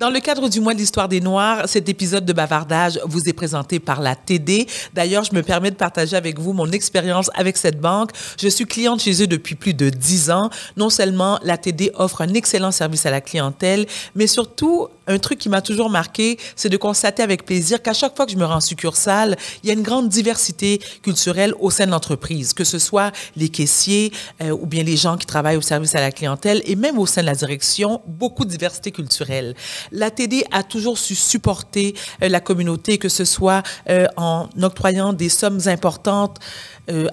Dans le cadre du mois de l'histoire des Noirs, cet épisode de bavardage vous est présenté par la TD. D'ailleurs, je me permets de partager avec vous mon expérience avec cette banque. Je suis cliente chez eux depuis plus de 10 ans. Non seulement la TD offre un excellent service à la clientèle, mais surtout un truc qui m'a toujours marqué, c'est de constater avec plaisir qu'à chaque fois que je me rends en succursale, il y a une grande diversité culturelle au sein de l'entreprise, que ce soit les caissiers euh, ou bien les gens qui travaillent au service à la clientèle et même au sein de la direction, beaucoup de diversité culturelle. La TD a toujours su supporter euh, la communauté, que ce soit euh, en octroyant des sommes importantes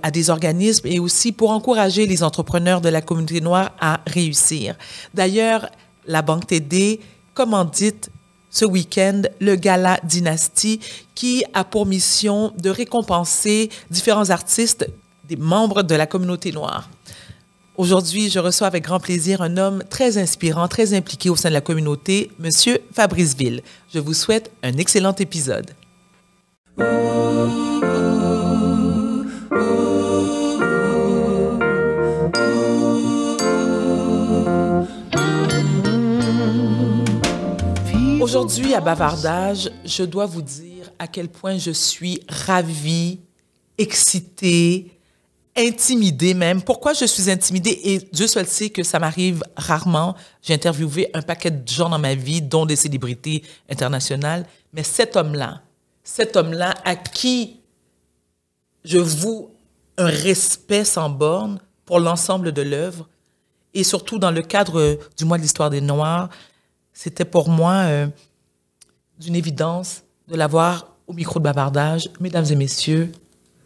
à des organismes et aussi pour encourager les entrepreneurs de la communauté noire à réussir. D'ailleurs, la Banque TD dit ce week-end le Gala Dynastie qui a pour mission de récompenser différents artistes des membres de la communauté noire. Aujourd'hui, je reçois avec grand plaisir un homme très inspirant, très impliqué au sein de la communauté, Monsieur Fabrice Ville. Je vous souhaite un excellent épisode. Aujourd'hui, à Bavardage, je dois vous dire à quel point je suis ravie, excitée, intimidée même. Pourquoi je suis intimidée et Dieu seul sait que ça m'arrive rarement. J'ai interviewé un paquet de gens dans ma vie, dont des célébrités internationales, mais cet homme-là, cet homme-là à qui je vous un respect sans borne pour l'ensemble de l'œuvre et surtout dans le cadre du mois de l'histoire des Noirs, c'était pour moi euh, d'une évidence de l'avoir au micro de bavardage. Mesdames et messieurs,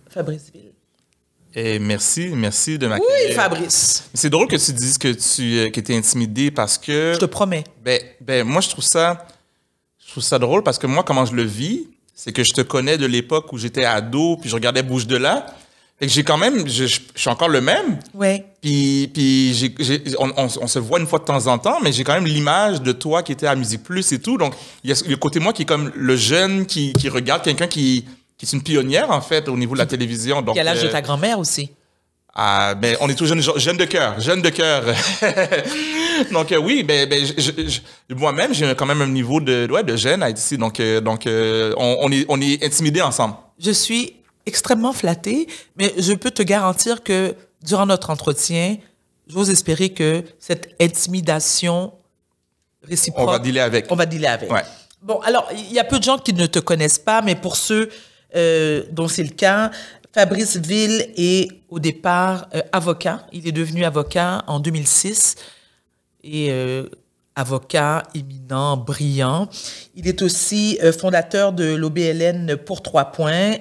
Fabrice Ville. Et merci, merci de m'accueillir. Oui, Fabrice. C'est drôle que tu dises que tu étais euh, que es intimidé parce que. Je te promets. Ben, ben, moi, je trouve ça. ça drôle parce que moi, comment je le vis, c'est que je te connais de l'époque où j'étais ado, puis je regardais Bouge de là. Et que j'ai quand même, je, suis encore le même. Oui. Puis, puis on, on, se voit une fois de temps en temps, mais j'ai quand même l'image de toi qui était à Musique Plus et tout. Donc, il y a le côté moi qui est comme le jeune qui, qui regarde quelqu'un qui, qui est une pionnière, en fait, au niveau de la télévision. Donc, il a l'âge de euh, ta grand-mère aussi. Ah, ben, on est tous jeunes, de cœur, jeunes de cœur. donc, euh, oui, ben, ben moi-même, j'ai quand même un niveau de, ouais, de jeune à être ici. Donc, euh, donc on, on, est, on est intimidés ensemble. Je suis extrêmement flatté, mais je peux te garantir que durant notre entretien, j'ose espérer que cette intimidation réciproque... On va dealer avec. On va dealer avec. Bon, alors, il y a peu de gens qui ne te connaissent pas, mais pour ceux euh, dont c'est le cas, Fabrice Ville est au départ euh, avocat. Il est devenu avocat en 2006 et euh, avocat éminent, brillant. Il est aussi fondateur de l'OBLN pour trois points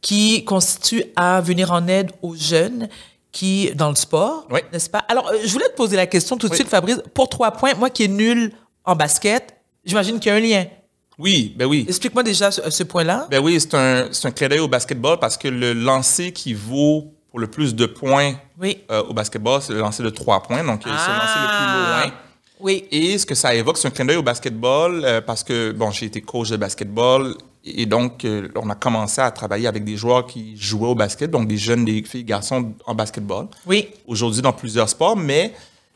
qui constitue à venir en aide aux jeunes qui dans le sport, n'est-ce pas Alors, euh, je voulais te poser la question tout de suite, Fabrice. Pour trois points, moi qui est nul en basket, j'imagine qu'il y a un lien. Oui, ben oui. Explique-moi déjà ce, point-là. Ben oui, c'est un, un d'œil au basketball parce que le lancer qui vaut pour le plus de points oui. Euh, au basketball, c'est le lancer de trois points. Donc, c'est le ah. lancer le plus loin. Oui. Et ce que ça évoque, c'est un clin d'œil au basketball euh, parce que, bon, j'ai été coach de basketball et donc, euh, on a commencé à travailler avec des joueurs qui jouaient au basket, donc des jeunes, des filles, garçons en basketball. Oui. Aujourd'hui, dans plusieurs sports, mais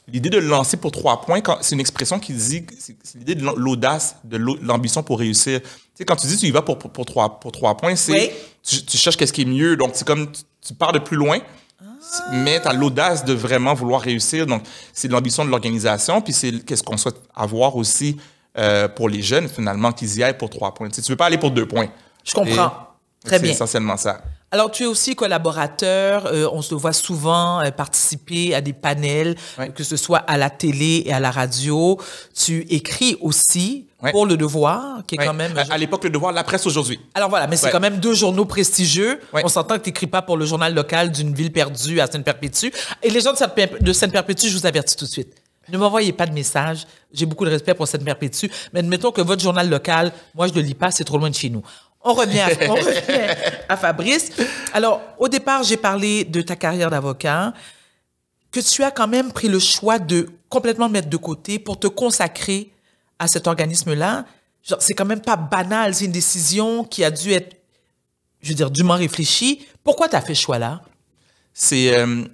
l'idée de lancer pour trois points, c'est une expression qui dit, c'est l'idée de l'audace, de l'ambition pour réussir. Tu sais, quand tu dis tu y vas pour, pour, trois, pour trois points, c'est tu, cherches qu'est-ce qui est mieux. Donc, c'est comme tu, pars de plus loin, ah. mais tu as l'audace de vraiment vouloir réussir. Donc, c'est l'ambition de l'organisation, puis c'est qu'est-ce qu'on souhaite avoir aussi euh, pour les jeunes, finalement, qu'ils y aillent pour trois points. Tu ne veux pas aller pour deux points. Je comprends. Très bien. C'est essentiellement ça. Alors, tu es aussi collaborateur. Euh, on se voit souvent euh, participer à des panels, que ce soit à la télé et à la radio. Tu écris aussi pour Le Devoir, qui est quand même... À, l'époque, Le Devoir, La Presse aujourd'hui. Alors voilà, mais c'est quand même deux journaux prestigieux. On s'entend que tu n'écris pas pour le journal local d'une ville perdue à Sainte-Perpétue. Et les gens de Sainte-Perpétue, je vous avertis tout de suite, ne m'envoyez pas de message j'ai beaucoup de respect pour cette perpétue, Mais admettons que votre journal local, moi, je ne le lis pas, c'est trop loin de chez nous. On revient, à, on Fabrice. Alors, au départ, j'ai parlé de ta carrière d'avocat, que tu as quand même pris le choix de complètement mettre de côté pour te consacrer à cet organisme-là. C'est quand même pas banal, c'est une décision qui a dû être, je veux dire, dûment réfléchie. Pourquoi tu as fait ce choix-là? C'est. Euh,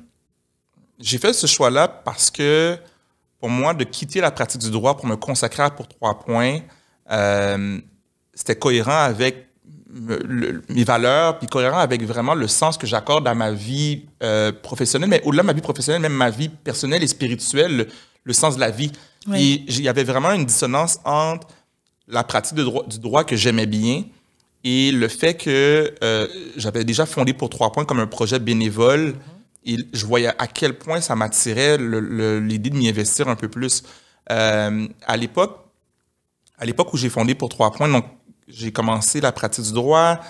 j'ai fait ce choix-là parce que pour moi, de quitter la pratique du droit pour me consacrer à pour trois points, euh, c'était cohérent avec mes valeurs, puis cohérent avec vraiment le sens que j'accorde à ma vie euh, professionnelle, mais au-delà de ma vie professionnelle, même ma vie personnelle et spirituelle, le, sens de la vie. Et il y avait vraiment une dissonance entre la pratique du droit que j'aimais bien et le fait que euh, j'avais déjà fondé pour trois points comme un projet bénévole. Mm-hmm. Et je voyais à quel point ça m'attirait l'idée de m'y investir un peu plus. Euh, à l'époque, à l'époque où j'ai fondé pour trois points, donc j'ai commencé la pratique du droit.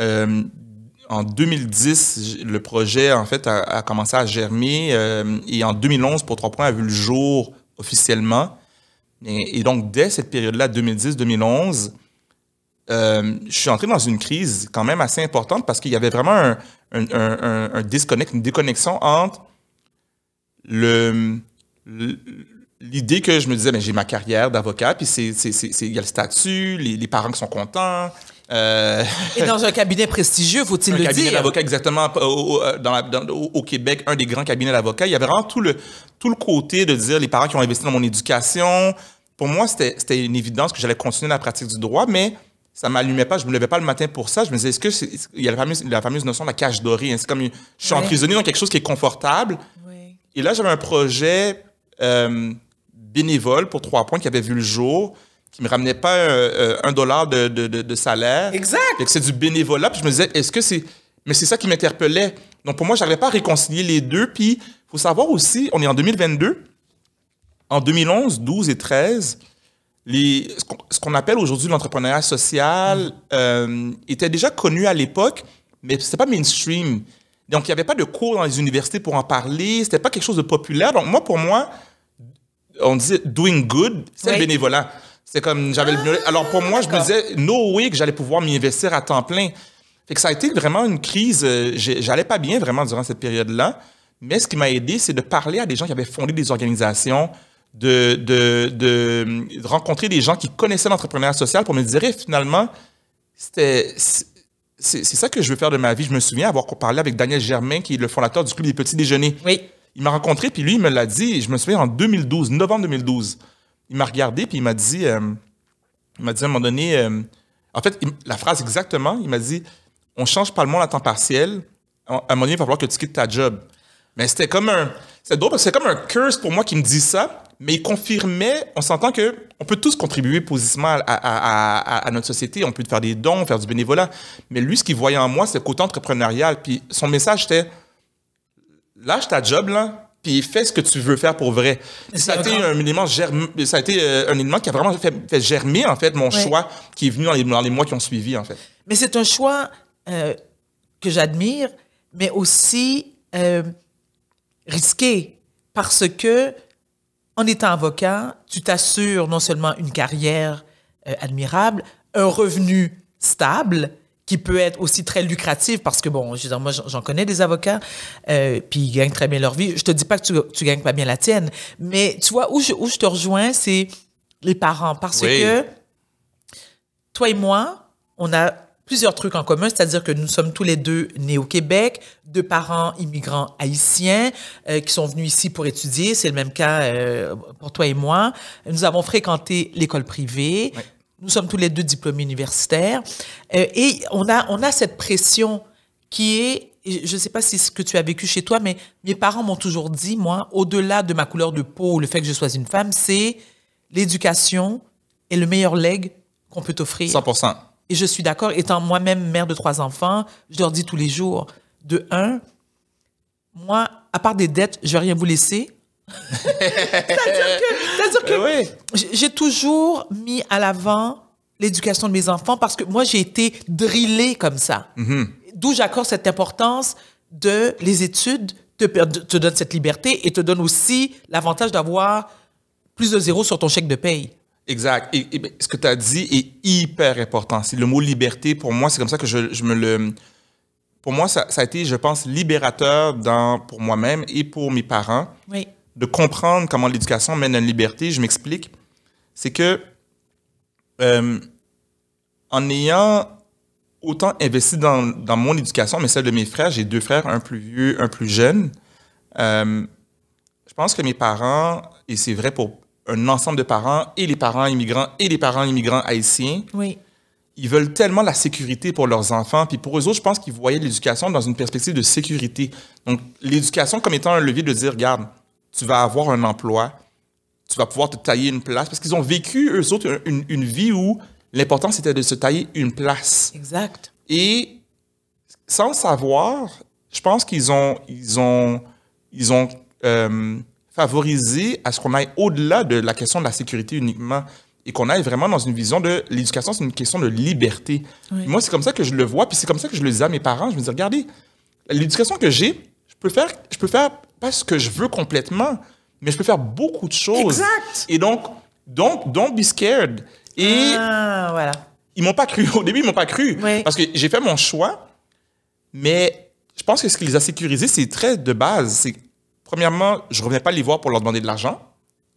Euh, en 2010, le projet en fait a, commencé à germer euh, et en 2011, pour trois points, a vu le jour officiellement. et donc dès cette période-là, 2010-2011, euh, je suis entré dans une crise quand même assez importante parce qu'il y avait vraiment un, un, un, un disconnect, une déconnexion entre le, l'idée que je me disais, ben, j'ai ma carrière d'avocat, puis c'est, il y a le statut, les, les parents qui sont contents. Euh, Et dans un cabinet prestigieux, faut-il le dire? Un cabinet d'avocat, exactement, au, au, dans au, Québec, un des grands cabinets d'avocats. Il y avait vraiment tout le, tout le côté de dire les parents qui ont investi dans mon éducation. Pour moi, c'était, une évidence que j'allais continuer la pratique du droit, mais ça m'allumait pas, je me levais pas le matin pour ça. Je me disais, est-ce que c'est, il y a la fameuse, notion de la cage dorée. Hein? c'est comme, je suis emprisonné dans quelque chose qui est confortable. Et là, j'avais un projet euh, bénévole pour trois points qui avait vu le jour, qui me ramenait pas euh, un, dollar de, de, salaire. Exact. Et que c'est du bénévolat. Puis je me disais, est-ce que c'est, mais c'est ça qui m'interpellait. Donc pour moi, j'arrivais pas à réconcilier les deux. Puis faut savoir aussi, on est en 2022. En 2011, 12 et 13, ce qu'on appelle aujourd'hui l'entrepreneuriat social mm. euh, était déjà connu à l'époque, mais c'était pas mainstream. Donc, il n'y avait pas de cours dans les universités pour en parler. C'était pas quelque chose de populaire. Donc, moi, pour moi, on disait doing good, c'est le bénévolat. C'est comme j'avais le... Alors, pour moi, je me ah, disais no way que j'allais pouvoir m'y investir à temps plein. Fait que ça a été vraiment une crise. Euh, j'allais pas bien vraiment durant cette période-là. Mais ce qui m'a aidé, c'est de parler à des gens qui avaient fondé des organisations, de, de, de rencontrer des gens qui connaissaient l'entrepreneuriat social pour me dire eh, finalement, c'était c'est ça que je veux faire de ma vie. Je me souviens avoir parlé avec Daniel Germain, qui est le fondateur du Club des Petits Déjeuners. Oui. Il m'a rencontré, puis lui, il me l'a dit, je me souviens en 2012, novembre 2012. Il m'a regardé, puis il m'a dit, euh, il m'a dit à un moment donné, euh, en fait, la phrase exactement, il m'a dit, on change pas le monde à temps partiel, à un moment donné, il va falloir que tu quittes ta job. Mais c'était comme un, c'est drôle, c'est comme un curse pour moi qui me dit ça, mais il confirmait, on s'entend que on peut tous contribuer positivement à, notre société, on peut faire des dons, faire du bénévolat, mais lui, ce qu'il voyait en moi, c'est le côté entrepreneurial, puis son message était, lâche ta job, là, puis fais ce que tu veux faire pour vrai. Ça a, été un élément ça a été un élément qui a vraiment fait, germer, en fait, mon choix qui est venu dans les, les, mois qui ont suivi, en fait. Mais c'est un choix euh, que j'admire, mais aussi euh, risqué, parce que en étant avocat, tu t'assures non seulement une carrière euh, admirable, un revenu stable qui peut être aussi très lucratif parce que bon, je veux moi j'en connais des avocats euh, puis ils gagnent très bien leur vie. Je te dis pas que tu, tu gagnes pas bien la tienne, mais tu vois où je, te rejoins, c'est les parents parce que toi et moi, on a plusieurs trucs en commun, c'est-à-dire que nous sommes tous les deux nés au Québec, deux parents immigrants haïtiens euh, qui sont venus ici pour étudier. C'est le même cas euh, pour toi et moi. Nous avons fréquenté l'école privée. Nous sommes tous les deux diplômés universitaires. Euh, et on a, on a cette pression qui est, je ne sais pas si c'est ce que tu as vécu chez toi, mais mes parents m'ont toujours dit, moi, au-delà de ma couleur de peau ou le fait que je sois une femme, c'est l'éducation est le meilleur leg qu'on peut t'offrir. 100 et je suis d'accord, étant moi-même mère de trois enfants, je leur dis tous les jours, de un, moi, à part des dettes, je vais rien vous laisser. C'est-à-dire que, ben j'ai toujours mis à l'avant l'éducation de mes enfants parce que moi, j'ai été drillée comme ça. Mm-hmm. D'où j'accorde cette importance de les études, te, te donne cette liberté et te donne aussi l'avantage d'avoir plus de zéro sur ton chèque de paye. Exact. Et, ben, ce que tu as dit est hyper important. C'est le mot liberté, pour moi, c'est comme ça que je, me le... Pour moi, ça, ça, a été, je pense, libérateur dans, pour moi-même et pour mes parents oui. de comprendre comment l'éducation mène à une liberté. Je m'explique. C'est que euh, en ayant autant investi dans, dans, mon éducation, mais celle de mes frères, j'ai deux frères, un plus vieux, un plus jeune, euh, je pense que mes parents, et c'est vrai pour un ensemble de parents et les parents immigrants et les parents immigrants haïtiens. Oui. Ils veulent tellement la sécurité pour leurs enfants. Puis pour eux autres, je pense qu'ils voyaient l'éducation dans une perspective de sécurité. Donc, l'éducation comme étant un levier de dire, regarde, tu vas avoir un emploi, tu vas pouvoir te tailler une place. Parce qu'ils ont vécu, eux autres, une, une vie où l'important, c'était de se tailler une place. Exact. Et sans savoir, je pense qu'ils ont, ils ont, ils ont euh, favoriser à ce qu'on aille au-delà de la question de la sécurité uniquement et qu'on aille vraiment dans une vision de l'éducation, c'est une question de liberté. Moi, c'est comme ça que je le vois, puis c'est comme ça que je le dis à mes parents. Je me dis, regardez, l'éducation que j'ai, je peux faire, je peux faire pas ce que je veux complètement, mais je peux faire beaucoup de choses. Exact. Et donc, donc, don't be scared. Et ah, voilà. ils m'ont pas cru. Au début, ils m'ont pas cru. Parce que j'ai fait mon choix, mais je pense que ce qui les a sécurisés, c'est très de base. C'est premièrement, je ne revenais pas les voir pour leur demander de l'argent.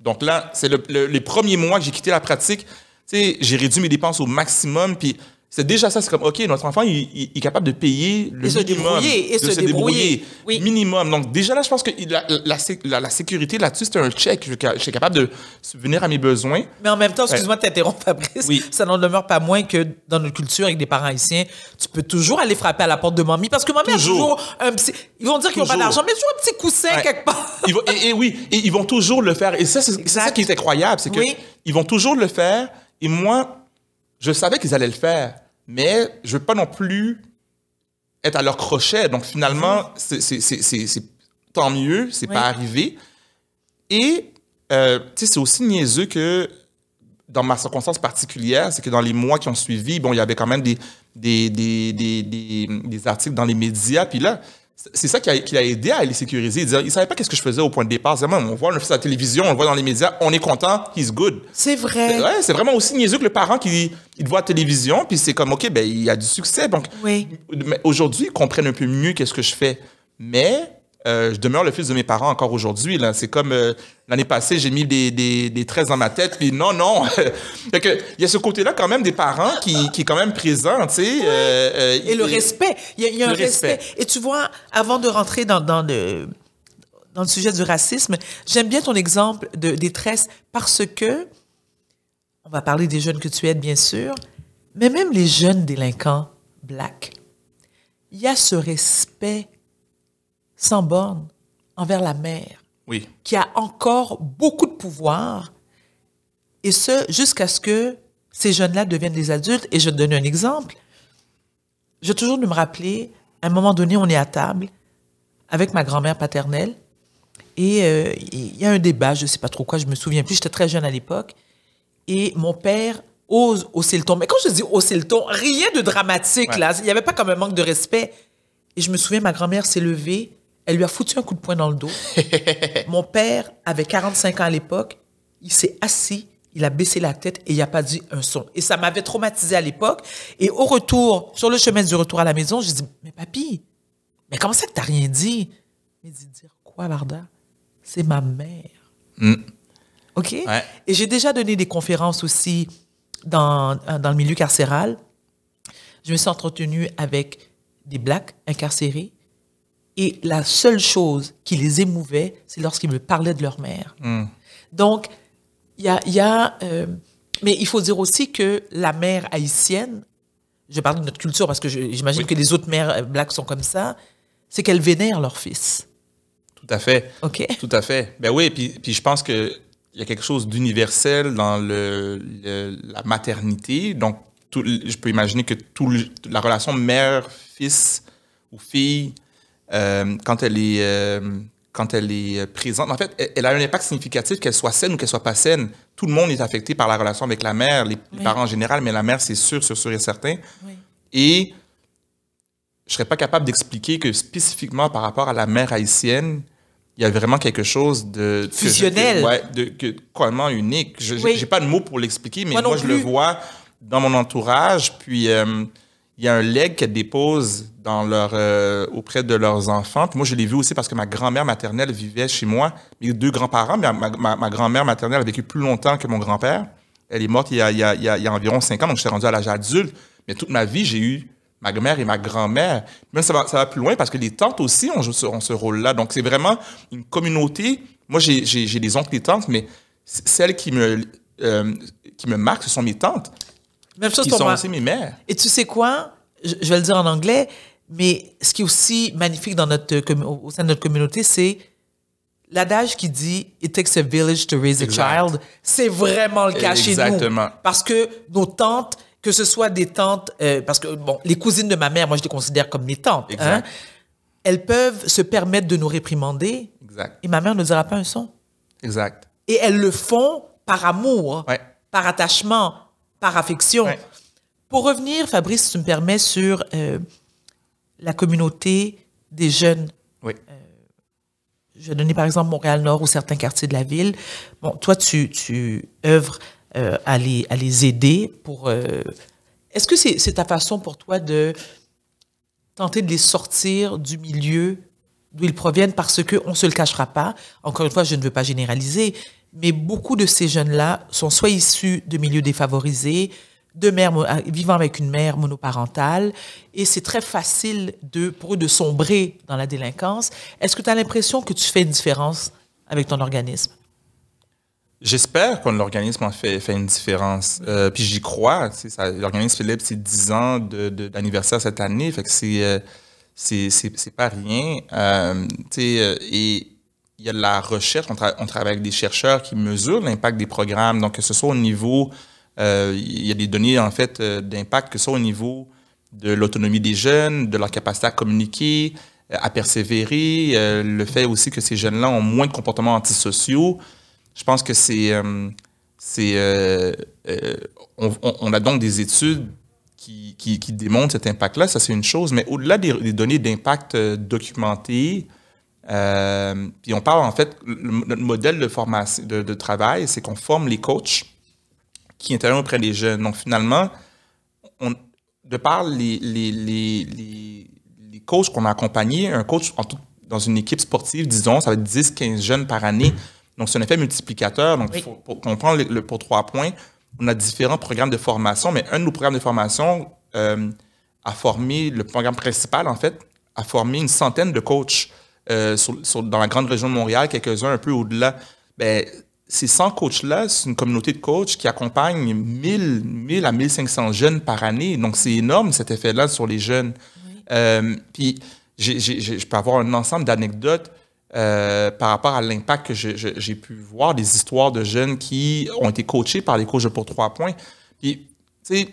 Donc là, c'est le, les premiers mois que j'ai quitté la pratique. J'ai réduit mes dépenses au maximum. Puis c'est déjà ça, c'est comme, OK, notre enfant, il, est capable de payer le et minimum. Se débrouiller, et de se, débrouiller. Minimum. Donc, déjà là, je pense que la, la, la, sécurité là-dessus, c'est un check. Je, suis capable de subvenir à mes besoins. Mais en même temps, excuse-moi de t'interrompre, Fabrice. Ça n'en demeure pas moins que dans notre culture, avec des parents haïtiens, tu peux toujours aller frapper à la porte de mamie parce que mamie toujours. a toujours un petit. Ils vont dire qu'ils n'ont pas d'argent, mais toujours un petit coussin quelque part. et, oui, et ils vont toujours le faire. Et ça, c'est ça qui est incroyable. C'est que ils vont toujours le faire. Et moi, je savais qu'ils allaient le faire, mais je veux pas non plus être à leur crochet. Donc finalement, c'est tant mieux, c'est n'est pas arrivé. Et euh, c'est aussi niaiseux que dans ma circonstance particulière, c'est que dans les mois qui ont suivi, bon, il y avait quand même des, des, des, des, des articles dans les médias. Puis là, c'est ça qui a, aidé à les sécuriser. Ils ne savaient pas qu'est-ce que je faisais au point de départ. Vraiment, on voit le fait à la télévision, on le voit dans les médias, on est content, he's good. C'est vrai. c'est vraiment aussi niaiseux que le parent qui il voit à la télévision, puis c'est comme, OK, ben, il y a du succès. Donc, aujourd'hui, ils comprennent un peu mieux qu'est-ce que je fais. Mais euh, je demeure le fils de mes parents encore aujourd'hui. Là. C'est comme euh, l'année passée, j'ai mis des, des, des dans ma tête, puis non, non. Il y a ce côté-là quand même des parents qui, qui est quand même présent, tu sais. Euh, et, le respect. Il y, a, un respect. Et tu vois, avant de rentrer dans, dans, le, dans le sujet du racisme, j'aime bien ton exemple de tresses parce que, on va parler des jeunes que tu aides, bien sûr, mais même les jeunes délinquants blacks, il y a ce respect sans borne envers la mère, oui. qui a encore beaucoup de pouvoir, et ce, jusqu'à ce que ces jeunes-là deviennent des adultes. Et je te donne un exemple. J'ai toujours dû me rappeler, à un moment donné, on est à table avec ma grand-mère paternelle, et euh, il y a un débat, je ne sais pas trop quoi, je me souviens plus, j'étais très jeune à l'époque, et mon père ose hausser le ton. Mais quand je dis hausser le ton, rien de dramatique, là. Il n'y avait pas comme un manque de respect. Et je me souviens, ma grand-mère s'est levée, elle lui a foutu un coup de poing dans le dos. Mon père avait 45 ans à l'époque. Il s'est assis, il a baissé la tête et il n'a pas dit un son. Et ça m'avait traumatisé à l'époque. Et au retour, sur le chemin du retour à la maison, je dis Mais papy, mais comment ça que t'as rien dit Il dit Dire quoi, Varda C'est ma mère. Mm. OK Et j'ai déjà donné des conférences aussi dans, dans le milieu carcéral. Je me suis entretenue avec des blacks incarcérés et la seule chose qui les émouvait, c'est lorsqu'ils me parlaient de leur mère. Hmm. Donc, il y a... Euh, mais il faut dire aussi que la mère haïtienne, je parle de notre culture parce que j'imagine que les autres mères euh, blacks sont comme ça, c'est qu'elles vénèrent leur fils. Tout à fait. OK. Tout à fait. Ben oui, puis, puis je pense qu'il y a quelque chose d'universel dans la maternité. Donc, je peux imaginer que tout, la relation mère-fils ou fille euh, quand elle est euh, quand elle est euh, présente. En fait, elle, a un impact significatif, qu'elle soit saine ou qu'elle soit pas saine. Tout le monde est affecté par la relation avec la mère, les, parents en général, mais la mère, c'est sûr, sûr, sûr et certain. Et je serais pas capable d'expliquer que spécifiquement par rapport à la mère haïtienne, il y a vraiment quelque chose de fusionnel, ouais, de que, complètement unique. Je n'ai pas de mots pour l'expliquer, mais moi, je le vois dans mon entourage. Puis il y a un leg qu'elles déposent euh, auprès de leurs enfants. moi, je l'ai vu aussi parce que ma grand-mère maternelle vivait chez moi. Mes deux grands-parents, ma, grand-mère maternelle a vécu plus longtemps que mon grand-père. Elle est morte il y a, environ cinq ans, donc je suis rendu à l'âge adulte. Mais toute ma vie, j'ai eu ma mère et ma grand-mère. mais ça va, ça plus loin parce que les tantes aussi ont, ce, rôle-là. Donc, c'est vraiment une communauté. Moi, j'ai des oncles et tantes, mais celles qui me, euh, qui me marquent, ce sont mes tantes. Même chose Ils sont moi. mes mères. Et tu sais quoi? Je, vais le dire en anglais, mais ce qui est aussi magnifique dans notre, au sein de notre communauté, c'est l'adage qui dit It takes a village to raise a child. C'est vraiment le cas Exactement. chez nous. Parce que nos tantes, que ce soit des tantes, euh, parce que bon, les cousines de ma mère, moi je les considère comme mes tantes. Hein, elles peuvent se permettre de nous réprimander. Exact. Et ma mère ne dira pas un son. Exact. Et elles le font par amour, par attachement, par affection. Pour revenir, Fabrice, si tu me permets, sur euh, la communauté des jeunes. Oui. Euh, je vais donner par exemple Montréal-Nord ou certains quartiers de la ville. Bon, toi, tu, tu œuvres euh, à, les, à les aider pour. Euh, est-ce que c'est ta façon pour toi de tenter de les sortir du milieu d'où ils proviennent parce qu'on ne se le cachera pas. Encore une fois, je ne veux pas généraliser, mais beaucoup de ces jeunes-là sont soit issus de milieux défavorisés, de mères euh, vivant avec une mère monoparentale, et c'est très facile de, pour eux de sombrer dans la délinquance. Est-ce que tu as l'impression que tu fais une différence avec ton organisme? J'espère que l'organisme en fait, fait une différence. Euh, puis j'y crois. L'organisme Philippe, c'est 10 ans d'anniversaire de, cette année. Fait que c'est euh, pas rien. et il y a de la recherche. On, travaille avec des chercheurs qui mesurent l'impact des programmes. Donc, que ce soit au niveau, euh, il y a des données en fait euh, d'impact, que ce soit au niveau de l'autonomie des jeunes, de leur capacité à communiquer, euh, à persévérer, le fait aussi que ces jeunes-là ont moins de comportements antisociaux. Je pense que c'est, on, a donc des études qui, démontrent cet impact-là. Ça, c'est une chose. Mais au-delà des, données d'impact documentées, euh, puis on parle en fait, notre modèle de formation, de, travail, c'est qu'on forme les coachs qui interviennent auprès des jeunes. Donc finalement, on, de par les, les, les, les, coachs qu'on a accompagnés, un coach dans une équipe sportive, disons, ça va être 10-15 jeunes par année. Donc c'est un effet multiplicateur. Donc il faut, pour comprendre le, pour trois points, on a différents programmes de formation, mais un de nos programmes de formation euh, a formé, le programme principal en fait, a formé une centaine de coachs. Euh, dans la grande région de Montréal, quelques-uns un peu au-delà. Ben, ces 100 coachs-là, c'est une communauté de coachs qui accompagne 1000, 1000 à 1500 jeunes par année. Donc, c'est énorme cet effet-là sur les jeunes. Euh, puis, je peux avoir un ensemble d'anecdotes euh, par rapport à l'impact que j'ai pu voir, des histoires de jeunes qui ont été coachés par les coachs pour trois points. Puis, tu sais,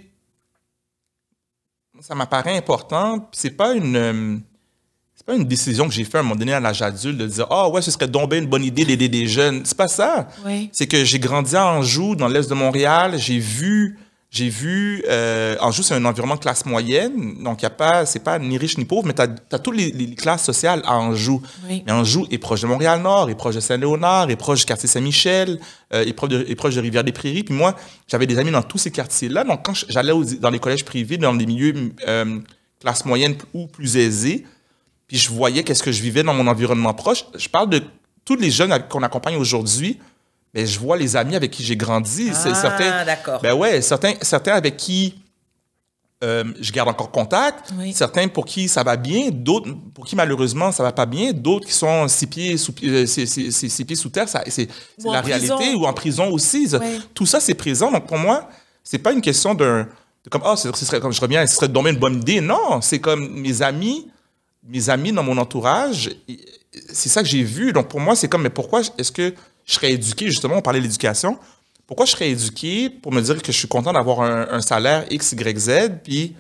ça m'apparaît important. C'est pas une pas une décision que j'ai faite à un moment donné à l'âge adulte de dire oh, ouais, ce serait tombé une bonne idée d'aider des jeunes. C'est pas ça. Oui. C'est que j'ai grandi à Anjou, dans l'est de Montréal. J'ai vu. J'ai vu, euh, Anjou, c'est un environnement de classe moyenne, donc y a pas, c'est pas ni riche ni pauvre, mais tu as, toutes les, classes sociales à Anjou. Et Anjou est proche de Montréal-Nord, est proche de Saint-Léonard, est proche du quartier Saint-Michel, euh, est, proche de, est proche de Rivière-des-Prairies. Puis moi, j'avais des amis dans tous ces quartiers-là, donc quand j'allais dans les collèges privés, dans des milieux euh, classe moyenne ou plus aisés, puis je voyais qu'est-ce que je vivais dans mon environnement proche. Je parle de tous les jeunes qu'on accompagne aujourd'hui, mais je vois les amis avec qui j'ai grandi. Ah, certains, d'accord. Ben ouais, certains, certains avec qui euh, je garde encore contact, certains pour qui ça va bien, d'autres pour qui malheureusement ça va pas bien, d'autres qui sont six pieds sous, euh, pieds sous terre, c'est la réalité, ou en prison aussi. Tout ça, c'est présent. Donc pour moi, c'est pas une question d'un. Comme, ah, ce serait, comme je reviens, ce serait de une bonne idée. Non, c'est comme mes amis mes amis dans mon entourage, c'est ça que j'ai vu. Donc pour moi, c'est comme, mais pourquoi est-ce que je serais éduqué, justement, on parlait l'éducation, pourquoi je serais éduqué pour me dire que je suis content d'avoir un, salaire X, Y, Z, puis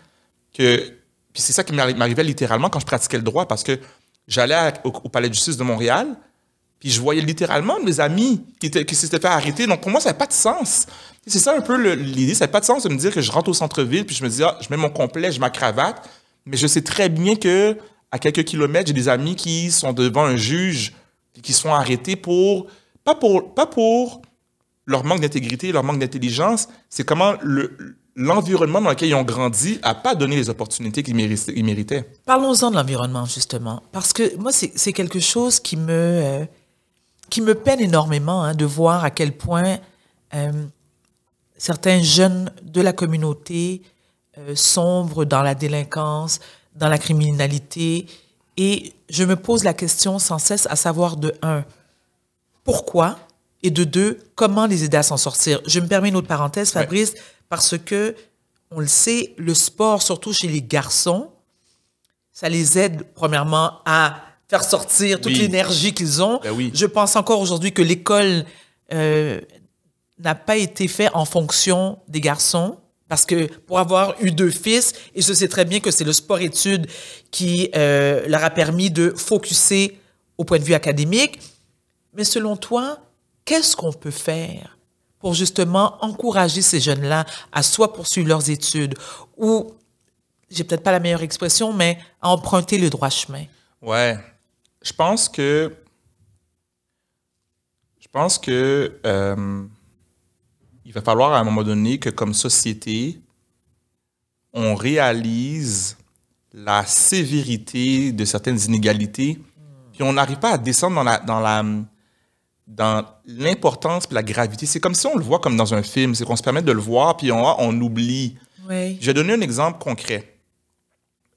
que puis c'est ça qui m'arrivait littéralement quand je pratiquais le droit, parce que j'allais au, palais de justice de Montréal, puis je voyais littéralement mes amis qui, qui s'étaient fait arrêter. Donc pour moi, ça n'avait pas de sens. C'est ça un peu l'idée, ça n'avait pas de sens de me dire que je rentre au centre-ville, puis je me dis, ah, je mets mon complet, je ma cravate, mais je sais très bien que à quelques kilomètres, j'ai des amis qui sont devant un juge et qui sont arrêtés pour pas pour pas pour leur manque d'intégrité, leur manque d'intelligence, c'est comment le l'environnement dans lequel ils ont grandi n'a pas donné les opportunités qu'ils méritaient. Parlons-en de l'environnement, justement. Parce que moi, c'est quelque chose qui me, euh, qui me peine énormément hein, de voir à quel point euh, certains jeunes de la communauté euh, sombrent dans la délinquance, dans la criminalité. Et je me pose la question sans cesse à savoir de un, pourquoi et de deux, comment les aider à s'en sortir. Je me permets une autre parenthèse, Fabrice, parce que on le sait, le sport, surtout chez les garçons, ça les aide premièrement à faire sortir toute l'énergie qu'ils ont. Ben je pense encore aujourd'hui que l'école euh, n'a pas été faite en fonction des garçons. Parce que pour avoir eu deux fils, et je sais très bien que c'est le sport-études qui euh, leur a permis de focuser au point de vue académique. Mais selon toi, qu'est-ce qu'on peut faire pour justement encourager ces jeunes-là à soit poursuivre leurs études ou, j'ai peut-être pas la meilleure expression, mais à emprunter le droit chemin? Ouais. Je pense que. Je pense que. Euh, il va falloir à un moment donné que comme société, on réalise la sévérité de certaines inégalités, puis on n'arrive pas à descendre dans la, dans dans l'importance puis la gravité. C'est comme si on le voit comme dans un film, c'est qu'on se permet de le voir puis on, on oublie. Oui. Je vais donner un exemple concret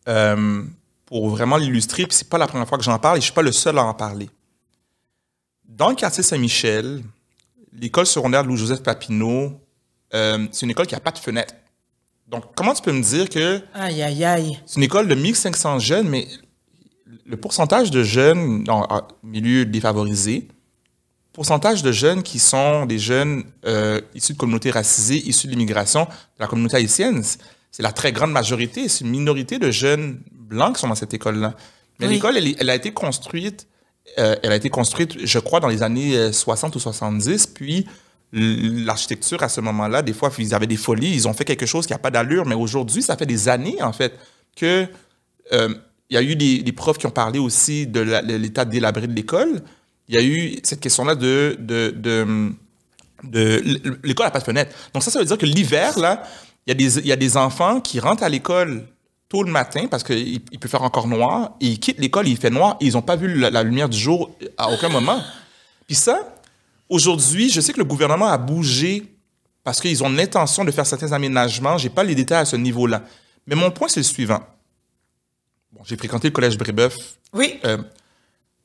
euh, pour vraiment l'illustrer, puis c'est pas la première fois que j'en parle et je suis pas le seul à en parler. Dans le quartier Saint-Michel, l'école secondaire de Louis-Joseph Papineau, euh, c'est une école qui n'a pas de fenêtre. Donc, comment tu peux me dire que. Aïe, aïe, C'est une école de 1500 jeunes, mais le pourcentage de jeunes dans milieu défavorisé, pourcentage de jeunes qui sont des jeunes euh, issus de communautés racisées, issus de l'immigration, de la communauté haïtienne, c'est la très grande majorité, c'est une minorité de jeunes blancs qui sont dans cette école-là. Mais l'école, elle, a été construite euh, elle a été construite, je crois, dans les années 60 euh, ou 70. Puis l'architecture, à ce moment-là, des fois, ils avaient des folies, ils ont fait quelque chose qui n'a pas d'allure. Mais aujourd'hui, ça fait des années, en fait, que... Euh, il y a eu des, profs qui ont parlé aussi de l'état délabré de l'école. Il y a eu cette question-là de, de, de, l'école n'a pas de fenêtre. Donc ça, ça veut dire que l'hiver, là, il y, a des, il y a des enfants qui rentrent à l'école tôt le matin parce qu'il il peut faire encore noir. Et ils quittent l'école, il fait noir, ils n'ont pas vu la, lumière du jour à aucun moment. Puis ça, aujourd'hui, je sais que le gouvernement a bougé parce qu'ils ont l'intention de faire certains aménagements. Je n'ai pas les détails à ce niveau-là. Mais mon point, c'est le suivant. Bon, j'ai fréquenté le collège Brébeuf. Oui. Euh,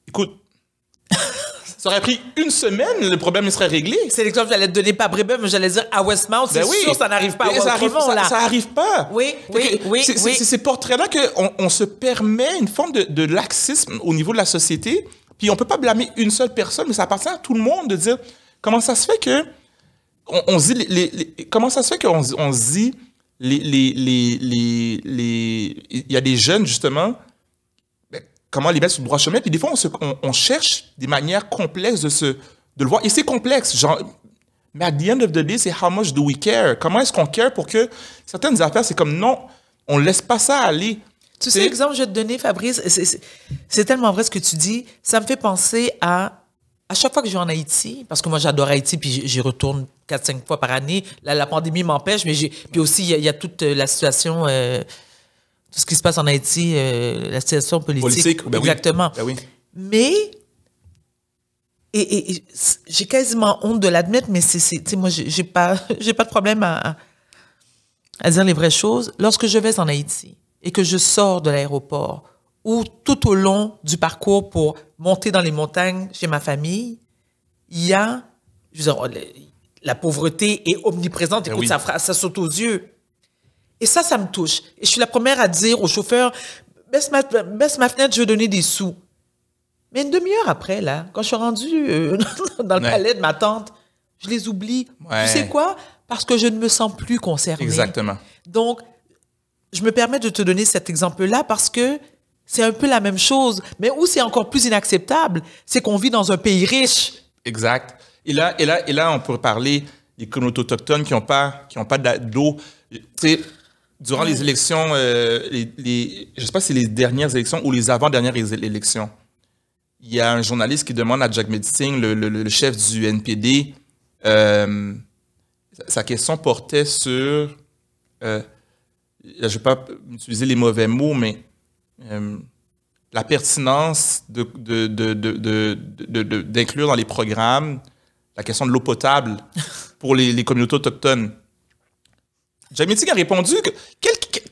écoute, ça aurait pris une semaine, le problème serait réglé. C'est l'exemple que j'allais te donner pas à mais j'allais dire à Westmount, c'est ben sûr, ça n'arrive pas à ça Ça, pas. Oui, oui, oui. C'est pour ces portraits-là qu'on on se permet une forme de, laxisme au niveau de la société. Puis on peut pas blâmer une seule personne, mais ça appartient à tout le monde de dire comment ça se fait que on, dit les, comment ça se fait qu'on on dit les les il y a des jeunes justement comment les mettre sur le droit chemin. Puis des fois, on, cherche des manières complexes de, se, de le voir. Et c'est complexe. Genre, mais à the end of the day, c'est how much do we care? Comment est-ce qu'on care pour que certaines affaires, c'est comme non, on laisse pas ça aller. Tu sais, exemple, je vais te donner, Fabrice, c'est tellement vrai ce que tu dis. Ça me fait penser à, à chaque fois que je vais en Haïti, parce que moi, j'adore Haïti, puis j'y retourne 4-5 fois par année. La, pandémie m'empêche, mais j'ai, puis aussi, il y, a toute euh, la situation euh, ce qui se passe en Haïti, euh, la situation politique. politique ben exactement. Ben mais, et, j'ai quasiment honte de l'admettre, mais c'est, moi, j'ai pas, j'ai pas de problème à, dire les vraies choses. Lorsque je vais en Haïti et que je sors de l'aéroport ou tout au long du parcours pour monter dans les montagnes chez ma famille, il y a, je oh, la pauvreté est omniprésente. Ben Écoute, ça, ça saute aux yeux. Et ça, ça me touche. Et je suis la première à dire au chauffeur, baisse ma, fenêtre, je vais donner des sous. Mais une demi-heure après, là, quand je suis rendue euh, dans le palais de ma tante, je les oublie. Tu sais quoi? Parce que je ne me sens plus concernée. Exactement. Donc, je me permets de te donner cet exemple-là parce que c'est un peu la même chose. Mais où c'est encore plus inacceptable, c'est qu'on vit dans un pays riche. Exact. Et là, et là, et là on peut parler des communautés autochtones qui n'ont pas, qui pas d'eau. Tu sais, durant les élections, euh, je ne sais pas si c'est les dernières élections ou les avant-dernières élections, il y a un journaliste qui demande à Jack Medicine, le, chef du NPD, euh, sa question portait sur, euh, je ne vais pas utiliser les mauvais mots, mais la pertinence d'inclure dans les programmes la question de l'eau potable pour les communautés autochtones qui a répondu que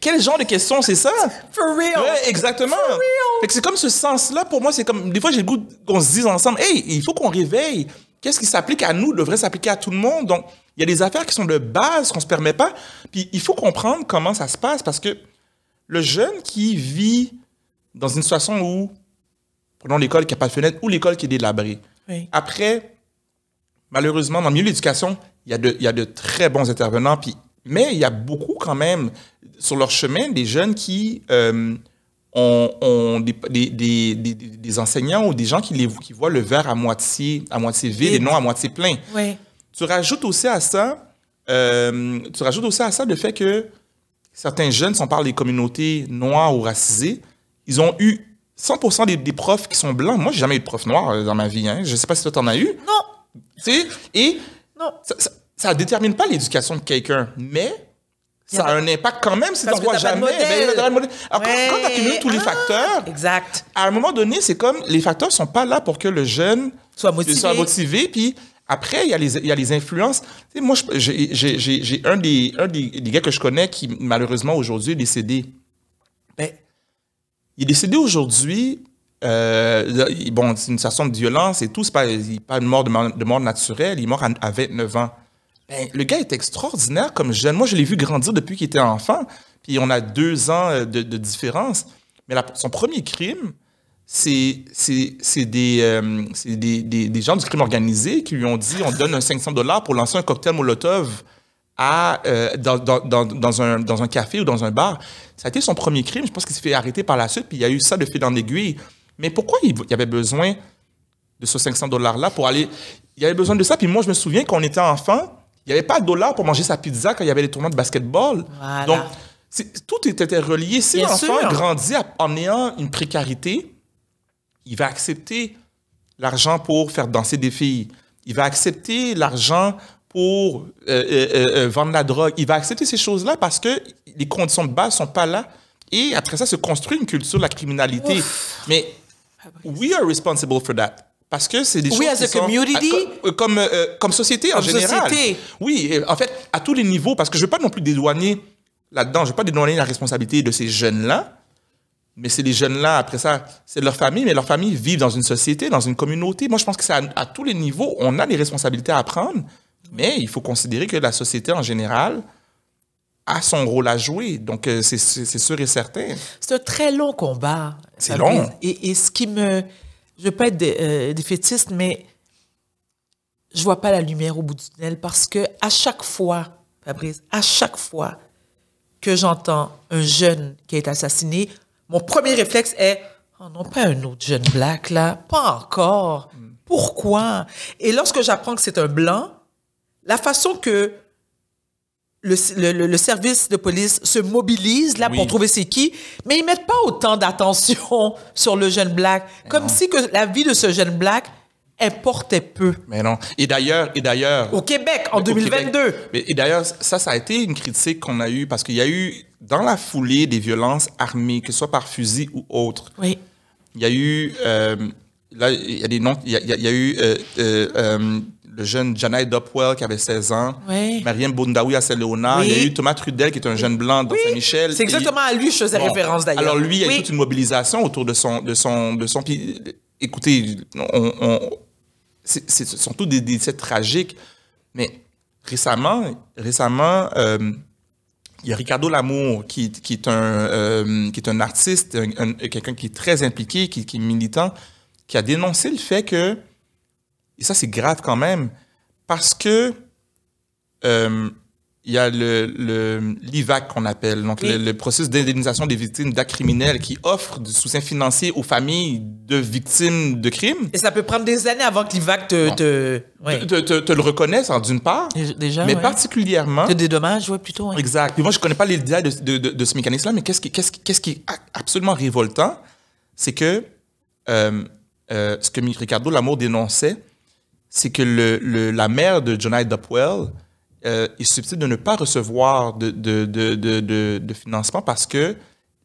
quel, genre de question c'est ça For real. Ouais, exactement. c'est comme ce sens-là pour moi, c'est comme des fois j'ai le goût qu'on se dise ensemble, hey, il faut qu'on réveille. Qu'est-ce qui s'applique à nous devrait s'appliquer à tout le monde. Donc il y a des affaires qui sont de base qu'on se permet pas. Puis il faut comprendre comment ça se passe parce que le jeune qui vit dans une situation où prenons l'école qui n'a pas de fenêtre ou l'école qui est délabrée. Après, malheureusement, dans le milieu de l'éducation, il y, a de, il y a de très bons intervenants, puis mais il y a beaucoup quand même sur leur chemin des jeunes qui euh, ont, des, enseignants ou des gens qui, les, qui voient le verre à moitié, à moitié vide et, non à moitié plein. Tu rajoutes aussi à ça, euh, tu rajoutes aussi à ça le fait que certains jeunes, si on parle des communautés noires ou racisées, ils ont eu 100% des, profs qui sont blancs. Moi, j'ai jamais eu de prof noir euh, dans ma vie. Hein. Je sais pas si toi, tu en as eu. Non. Tu sais, et non ça détermine pas l'éducation de quelqu'un, mais ça a un impact quand même si tu vois jamais. Ben, quand tu tous les ah, facteurs, exact. à un moment donné, c'est comme les facteurs sont pas là pour que le jeune soit motivé. puis après, il y a les, y a les influences. moi, j'ai un, des, gars que je connais qui, malheureusement, aujourd'hui, est décédé. Ben. il est décédé aujourd'hui. Euh, bon, c'est une situation de violence et tout. C'est pas, pas une mort de, mort naturelle. Il est mort à 29 ans. Ben, le gars est extraordinaire comme jeune. Moi, je l'ai vu grandir depuis qu'il était enfant. Puis on a deux ans euh, de, différence. Mais son premier crime, c'est euh, des, des, gens du crime organisé qui lui ont dit on donne un 500 dollars pour lancer un cocktail Molotov à, euh, dans, un, café ou dans un bar. Ça a été son premier crime. Je pense qu'il s'est fait arrêter par la suite. Puis il y a eu ça de fil en aiguille. Mais pourquoi il y avait besoin de ce 500 dollars-là pour aller. Il y avait besoin de ça. Puis moi, je me souviens qu'on était enfant il n'y avait pas de dollars pour manger sa pizza quand il y avait les tournois de basketball. Donc, tout était relié. Si l'enfant grandit en ayant une précarité, il va accepter l'argent pour faire danser des filles. Il va accepter l'argent pour euh, euh, euh, vendre la drogue. Il va accepter ces choses-là parce que les conditions de base ne sont pas là. Et après ça, se construit une culture de la criminalité. Mais ah we are responsible for that. Parce que c'est des choses qui euh, euh, comme, société en général. Oui, en fait, à tous les niveaux, parce que je ne veux pas non plus dédouaner là-dedans, je ne veux pas dédouaner la responsabilité de ces jeunes-là, mais c'est les jeunes-là, après ça, c'est leur famille, mais leur famille vit dans une société, dans une communauté. Moi, je pense que c'est à, tous les niveaux, on a des responsabilités à prendre, mais il faut considérer que la société en général a son rôle à jouer. Donc, euh, c'est sûr et certain. C'est un très long combat. C'est long. Et, et ce qui me je veux pas être euh, défaitiste, mais je vois pas la lumière au bout du tunnel parce que à chaque fois, Fabrice, à chaque fois que j'entends un jeune qui est assassiné, mon premier réflexe est oh non pas un autre jeune black là, pas encore. Hmm. Pourquoi Et lorsque j'apprends que c'est un blanc, la façon que le, le, le, service de police se mobilise là pour trouver c'est qui, mais ils mettent pas autant d'attention sur le jeune black, comme si que la vie de ce jeune black importait peu. Mais non. Et d'ailleurs, et d'ailleurs. Au Québec en 2022. mais, et d'ailleurs, ça, ça a été une critique qu'on a eue parce qu'il y a eu dans la foulée des violences armées, que ce soit par fusil ou autre. Oui. Il y a eu euh, là, il y a des noms, il y a, il y a eu euh, euh, euh le jeune Janet Dopwell qui avait 16 ans, oui. Mariam Boundaoui à Saint-Léonard, il y a eu Thomas Trudel qui est un jeune blanc dans Saint-Michel. C'est exactement à lui que je faisais référence d'ailleurs. Alors lui, il y a eu toute une mobilisation autour de son... De son, de son écoutez, on, ce sont tous des décès tragiques, mais récemment, récemment euh, il y a Ricardo Lamour, qui, qui est, un, euh, qui est un artiste, quelqu'un qui est très impliqué, qui, qui est militant, qui a dénoncé le fait que et ça, c'est grave quand même, parce que euh, il y a le, l'IVAC qu'on appelle, donc le, processus d'indemnisation des victimes d'actes criminels qui offre du soutien financier aux familles de victimes de crimes. Et ça peut prendre des années avant que l'IVAC te, te, te, le reconnaisse, hein, d'une part, Déjà, mais particulièrement... Des dommages, oui, plutôt. Exact. moi, je ne connais pas les détails de, de, ce mécanisme-là, mais qu'est-ce qui, qu'est-ce, qui est absolument révoltant, c'est que euh, euh, ce que Ricardo Lamour dénonçait, c'est que le, le, la mère de Jonathan Dupwell euh, est susceptible de ne pas recevoir de, de, de, de financement parce que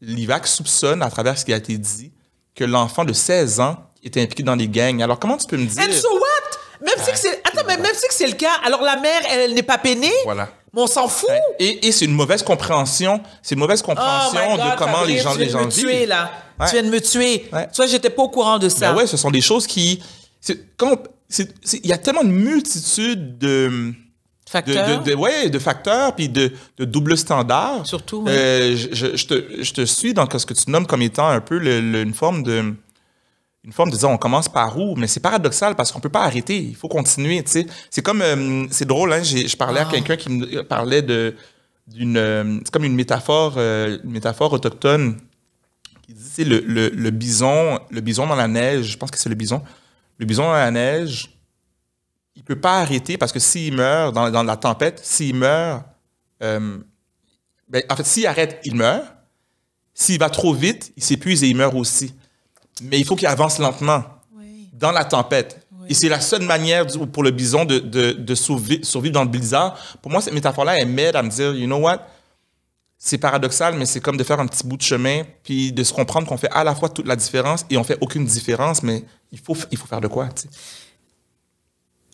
l'IVAC soupçonne, à travers ce qui a été dit, que l'enfant de 16 ans était impliqué dans des gangs. Alors, comment tu peux me dire... And so what? Même si c'est... Attends, mais même si c'est le cas, alors la mère, elle, n'est pas peinée? Voilà. Mais on s'en fout. Et, et c'est une mauvaise compréhension. C'est une mauvaise compréhension oh de comment les gens, tu viens de me Tuer, là. Tu viens de me tuer. soit Toi, j'étais pas au courant de ça. Ben ouais, ce sont des choses qui. Quand il y a tellement de multitude de facteurs, de, facteurs puis de, double standard. Surtout. Oui. Euh, je, te, suis dans ce que tu nommes comme étant un peu une forme de une forme de dire on commence par où, mais c'est paradoxal parce qu'on peut pas arrêter, il faut continuer. Tu sais, c'est comme euh, c'est drôle. Hein, je parlais à ah. quelqu'un qui me euh, parlait de d'une c'est comme une métaphore métaphore autochtone qui dit c'est le, le, bison le bison dans la neige. Je pense que c'est le bison le bison à la neige, il ne peut pas arrêter parce que s'il meurt dans, la tempête, s'il meurt, euh, ben, en fait, s'il arrête, il meurt. S'il va trop vite, il s'épuise et il meurt aussi. Mais il faut qu'il avance lentement dans la tempête. Et c'est la seule manière pour le bison de, de, de survivre, survivre dans le blizzard. Pour moi, cette métaphore-là, elle m'aide à me dire, you know what, c'est paradoxal, mais c'est comme de faire un petit bout de chemin, puis de se comprendre qu'on fait à la fois toute la différence et on fait aucune différence, mais il faut, il faut faire de quoi.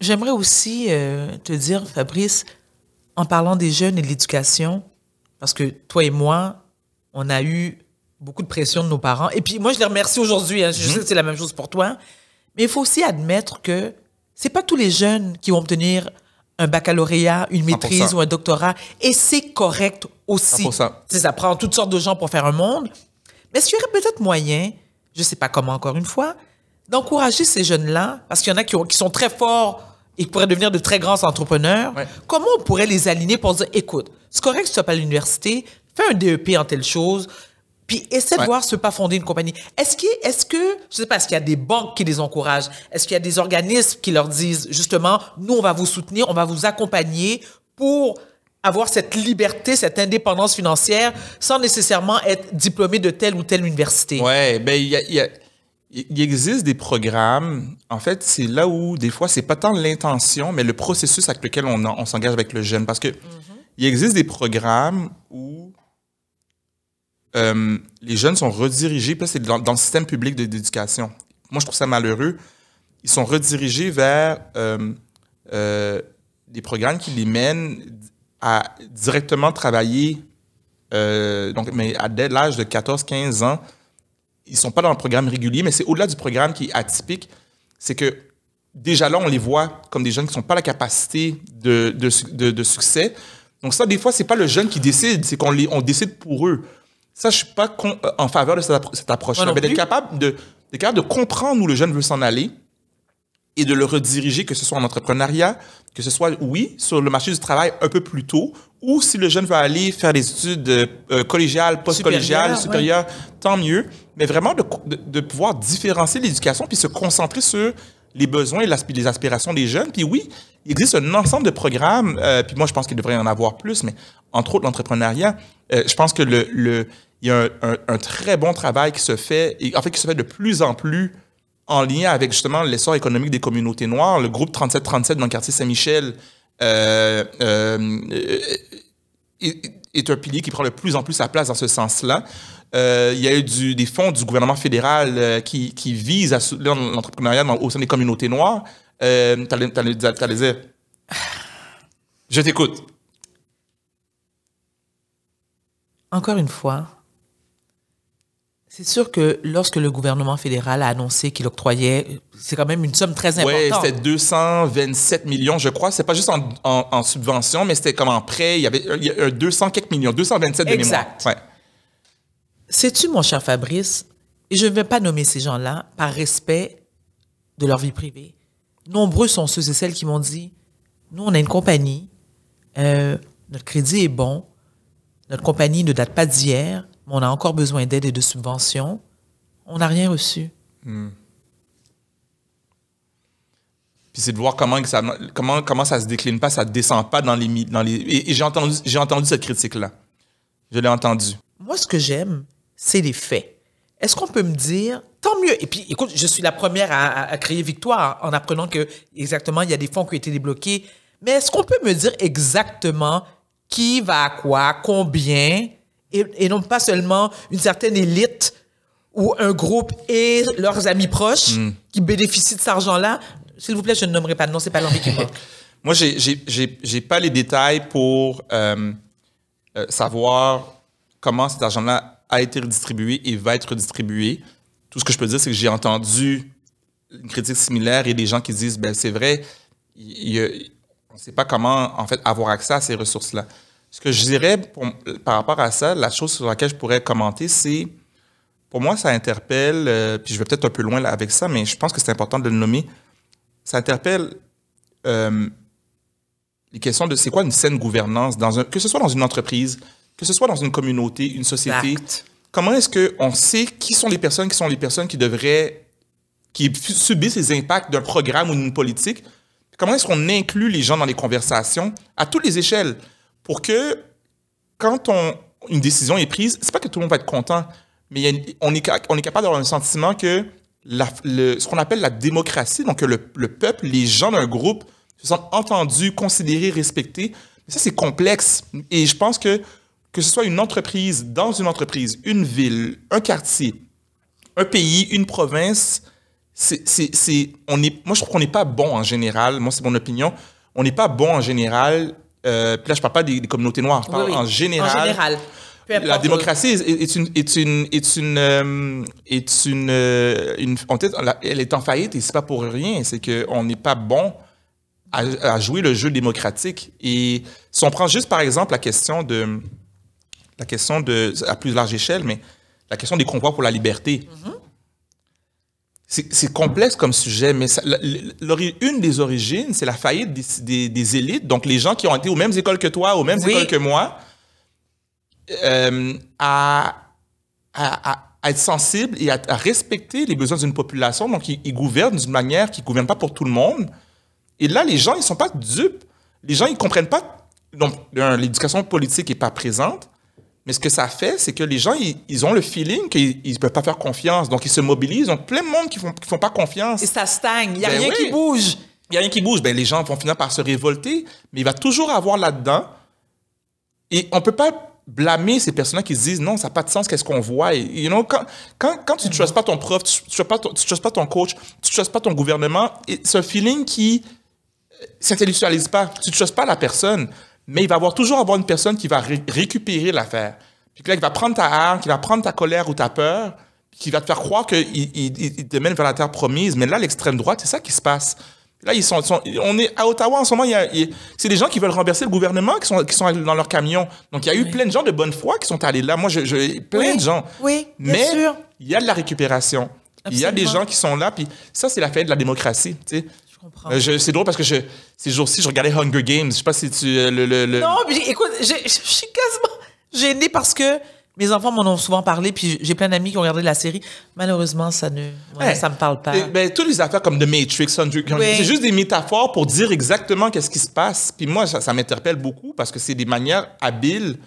J'aimerais aussi euh, te dire, Fabrice, en parlant des jeunes et de l'éducation, parce que toi et moi, on a eu beaucoup de pression de nos parents. Et puis moi, je les remercie aujourd'hui. Hein, je mhm. sais que c'est la même chose pour toi. Hein. Mais il faut aussi admettre que c'est pas tous les jeunes qui vont obtenir un baccalauréat, une maîtrise ou un doctorat, et c'est correct aussi. Ça prend toutes sortes de gens pour faire un monde. Mais est-ce qu'il y aurait peut-être moyen, je ne sais pas comment encore une fois, d'encourager ces jeunes-là, parce qu'il y en a qui, sont très forts et qui pourraient devenir de très grands entrepreneurs, comment on pourrait les aligner pour dire, écoute, c'est correct que tu sois pas à l'université, fais un DEP en telle chose, puis essaie de voir se pas fonder une compagnie. Est-ce est que, je sais pas, est-ce qu'il y a des banques qui les encouragent? Est-ce qu'il y a des organismes qui leur disent, justement, nous, on va vous soutenir, on va vous accompagner pour avoir cette liberté, cette indépendance financière sans nécessairement être diplômé de telle ou telle université? Oui, ben il y a, existe des programmes. En fait, c'est là où, des fois, c'est pas tant l'intention, mais le processus avec lequel on, s'engage avec le jeune. Parce que mm-hmm. il existe des programmes où euh, les jeunes sont redirigés, puis c'est dans, le système public d'éducation. Moi, je trouve ça malheureux. Ils sont redirigés vers euh, euh, des programmes qui les mènent à directement travailler, donc, mais à, dès l'âge de 14-15 ans. Ils ne sont pas dans le programme régulier, mais c'est au-delà du programme qui est atypique. C'est que déjà là, on les voit comme des jeunes qui n'ont pas la capacité de, succès. Donc ça, des fois, ce n'est pas le jeune qui décide, c'est qu'on on décide pour eux. Ça, je suis pas euh, en faveur de cette, approche. là mais d'être capable de, capable de comprendre où le jeune veut s'en aller et de le rediriger, que ce soit en entrepreneuriat, que ce soit, oui, sur le marché du travail un peu plus tôt, ou si le jeune veut aller faire des études euh, euh, collégiales, post-collégiales, supérieures, tant mieux. Mais vraiment de, de, pouvoir différencier l'éducation puis se concentrer sur les besoins et les aspirations des jeunes. Puis oui, il existe un ensemble de programmes, euh, puis moi, je pense qu'il devrait y en avoir plus, mais entre autres, l'entrepreneuriat, euh, je pense que le, le, il y a un, très bon travail qui se fait, et en fait, qui se fait de plus en plus en lien avec justement l'essor économique des communautés noires. Le groupe 3737 dans le quartier Saint-Michel euh, est, un pilier qui prend de plus en plus sa place dans ce sens-là. il y a eu des fonds du gouvernement fédéral qui, qui visent à soutenir l'entrepreneuriat au sein des communautés noires. Euh, T'allais dire. Je t'écoute. Encore une fois, c'est sûr que lorsque le gouvernement fédéral a annoncé qu'il octroyait, c'est quand même une somme très importante. Oui, c'était 227 millions, je crois. C'est pas juste en, subvention, mais c'était comme en prêt. Il y avait il 200 quelques millions, 227 de Exact. Sais-tu, mon cher Fabrice, et je ne vais pas nommer ces gens-là par respect de leur vie privée, nombreux sont ceux et celles qui m'ont dit, nous, on a une compagnie, euh, notre crédit est bon, notre compagnie ne date pas d'hier, mais on a encore besoin d'aide et de subventions. On n'a rien reçu. Hmm. Puis c'est de voir comment, ça, comment, se décline pas, ça ne descend pas dans les... Dans et, j'ai entendu, entendu cette critique-là. Je l'ai entendue. Moi, ce que j'aime, c'est les faits. Est-ce qu'on peut me dire, tant mieux, et puis écoute, je suis la première à, créer victoire en apprenant que exactement, il y a des fonds qui ont été débloqués, mais est-ce qu'on peut me dire exactement qui va à quoi, combien, et, non pas seulement une certaine élite ou un groupe et leurs amis proches hmm. qui bénéficient de cet argent-là? S'il vous plaît, je ne nommerai pas de nom, n'est pas l'envie qui manque. Moi, j'ai pas les détails pour euh, euh, savoir comment cet argent-là a été redistribué et va être redistribué. Tout ce que je peux dire, c'est que j'ai entendu une critique similaire et des gens qui disent, ben c'est vrai, on ne sait pas comment en fait avoir accès à ces ressources-là. Ce que je dirais par rapport à ça, la chose sur laquelle je pourrais commenter, c'est, pour moi, ça interpelle, euh, puis je vais peut-être un peu loin avec ça, mais je pense que c'est important de le nommer, ça interpelle euh, les questions de c'est quoi une saine gouvernance, dans un, que ce soit dans une entreprise, que ce soit dans une communauté, une société, comment est-ce qu'on sait qui sont les personnes qui sont les personnes qui devraient, qui subissent les impacts d'un programme ou d'une politique? Comment est-ce qu'on inclut les gens dans les conversations à toutes les échelles pour que quand on, une décision est prise, c'est pas que tout le monde va être content, mais on, est, on est capable d'avoir un sentiment que ce qu'on appelle la démocratie, donc que le, le peuple, les gens d'un groupe se sentent entendus, considérés, respectés. Mais ça, c'est complexe. Et je pense que que ce soit une entreprise dans une entreprise, une ville, un quartier, un pays, une province, c'est, c'est, on est, moi je trouve qu'on n'est pas bon en général, moi c'est mon opinion, on n'est pas bon en général, euh, puis là je parle pas des, communautés noires, je parle en général. La démocratie est, une est une est une euh, est euh, une, en tête, elle est en faillite et c'est pas pour rien, c'est qu'on n'est pas bon à, à, jouer le jeu démocratique et si on prend juste par exemple la question de la question de, à plus large échelle, mais la question des convois pour la liberté. C'est complexe comme sujet, mais une des origines, c'est la faillite des, élites, donc les gens qui ont été aux mêmes écoles que toi, aux mêmes écoles que moi, euh, à, être sensible et à, respecter les besoins d'une population. Donc, ils, ils gouvernent d'une manière qui ne gouverne pas pour tout le monde. Et là, les gens, ils ne sont pas dupes. Les gens, ils ne comprennent pas. Donc, l'éducation politique n'est pas présente. Mais ce que ça fait, c'est que les gens, ils, ont le feeling qu'ils ne peuvent pas faire confiance. Donc, ils se mobilisent. Donc, plein de monde qui ne font, pas confiance. Et ça stagne. Il n'y a ben rien qui bouge. Il n'y a rien qui bouge. Ben, les gens vont finir par se révolter. Mais il va toujours avoir là-dedans. Et on ne peut pas blâmer ces personnes qui se disent non, ça n'a pas de sens, qu'est-ce qu'on voit. you know, quand, quand, tu ne pas ton prof, tu ne pas, ton, pas ton coach, tu ne pas ton gouvernement, c'est un feeling qui ne euh, s'intellectualise pas. Tu ne pas la personne mais il va avoir toujours avoir une personne qui va récupérer l'affaire. Puis là, il va prendre ta arme, qui va prendre ta colère ou ta peur, qui va te faire croire qu'il il, te mène vers la terre promise. Mais là, l'extrême droite, c'est ça qui se passe. Là, ils sont, on est à Ottawa en ce moment. c'est des gens qui veulent renverser le gouvernement qui sont, qui sont dans leur camion. Donc, il y a eu plein de gens de bonne foi qui sont allés là. Moi, je, plein de gens. Oui, bien Mais sûr. il y a de la récupération. Il y a des gens qui sont là. Puis ça, c'est la fête de la démocratie. Tu sais. Euh, c'est drôle parce que ces jours-ci, je regardais Hunger Games. Je sais pas si tu. Euh, le, Non, mais écoute, je, suis quasiment gênée parce que mes enfants m'en ont souvent parlé, puis j'ai plein d'amis qui ont regardé la série. Malheureusement, ça ne ça me parle pas. Ben, toutes les affaires comme The Matrix, c'est juste des métaphores pour dire exactement qu'est-ce qui se passe. Puis moi, ça, m'interpelle beaucoup parce que c'est des manières habiles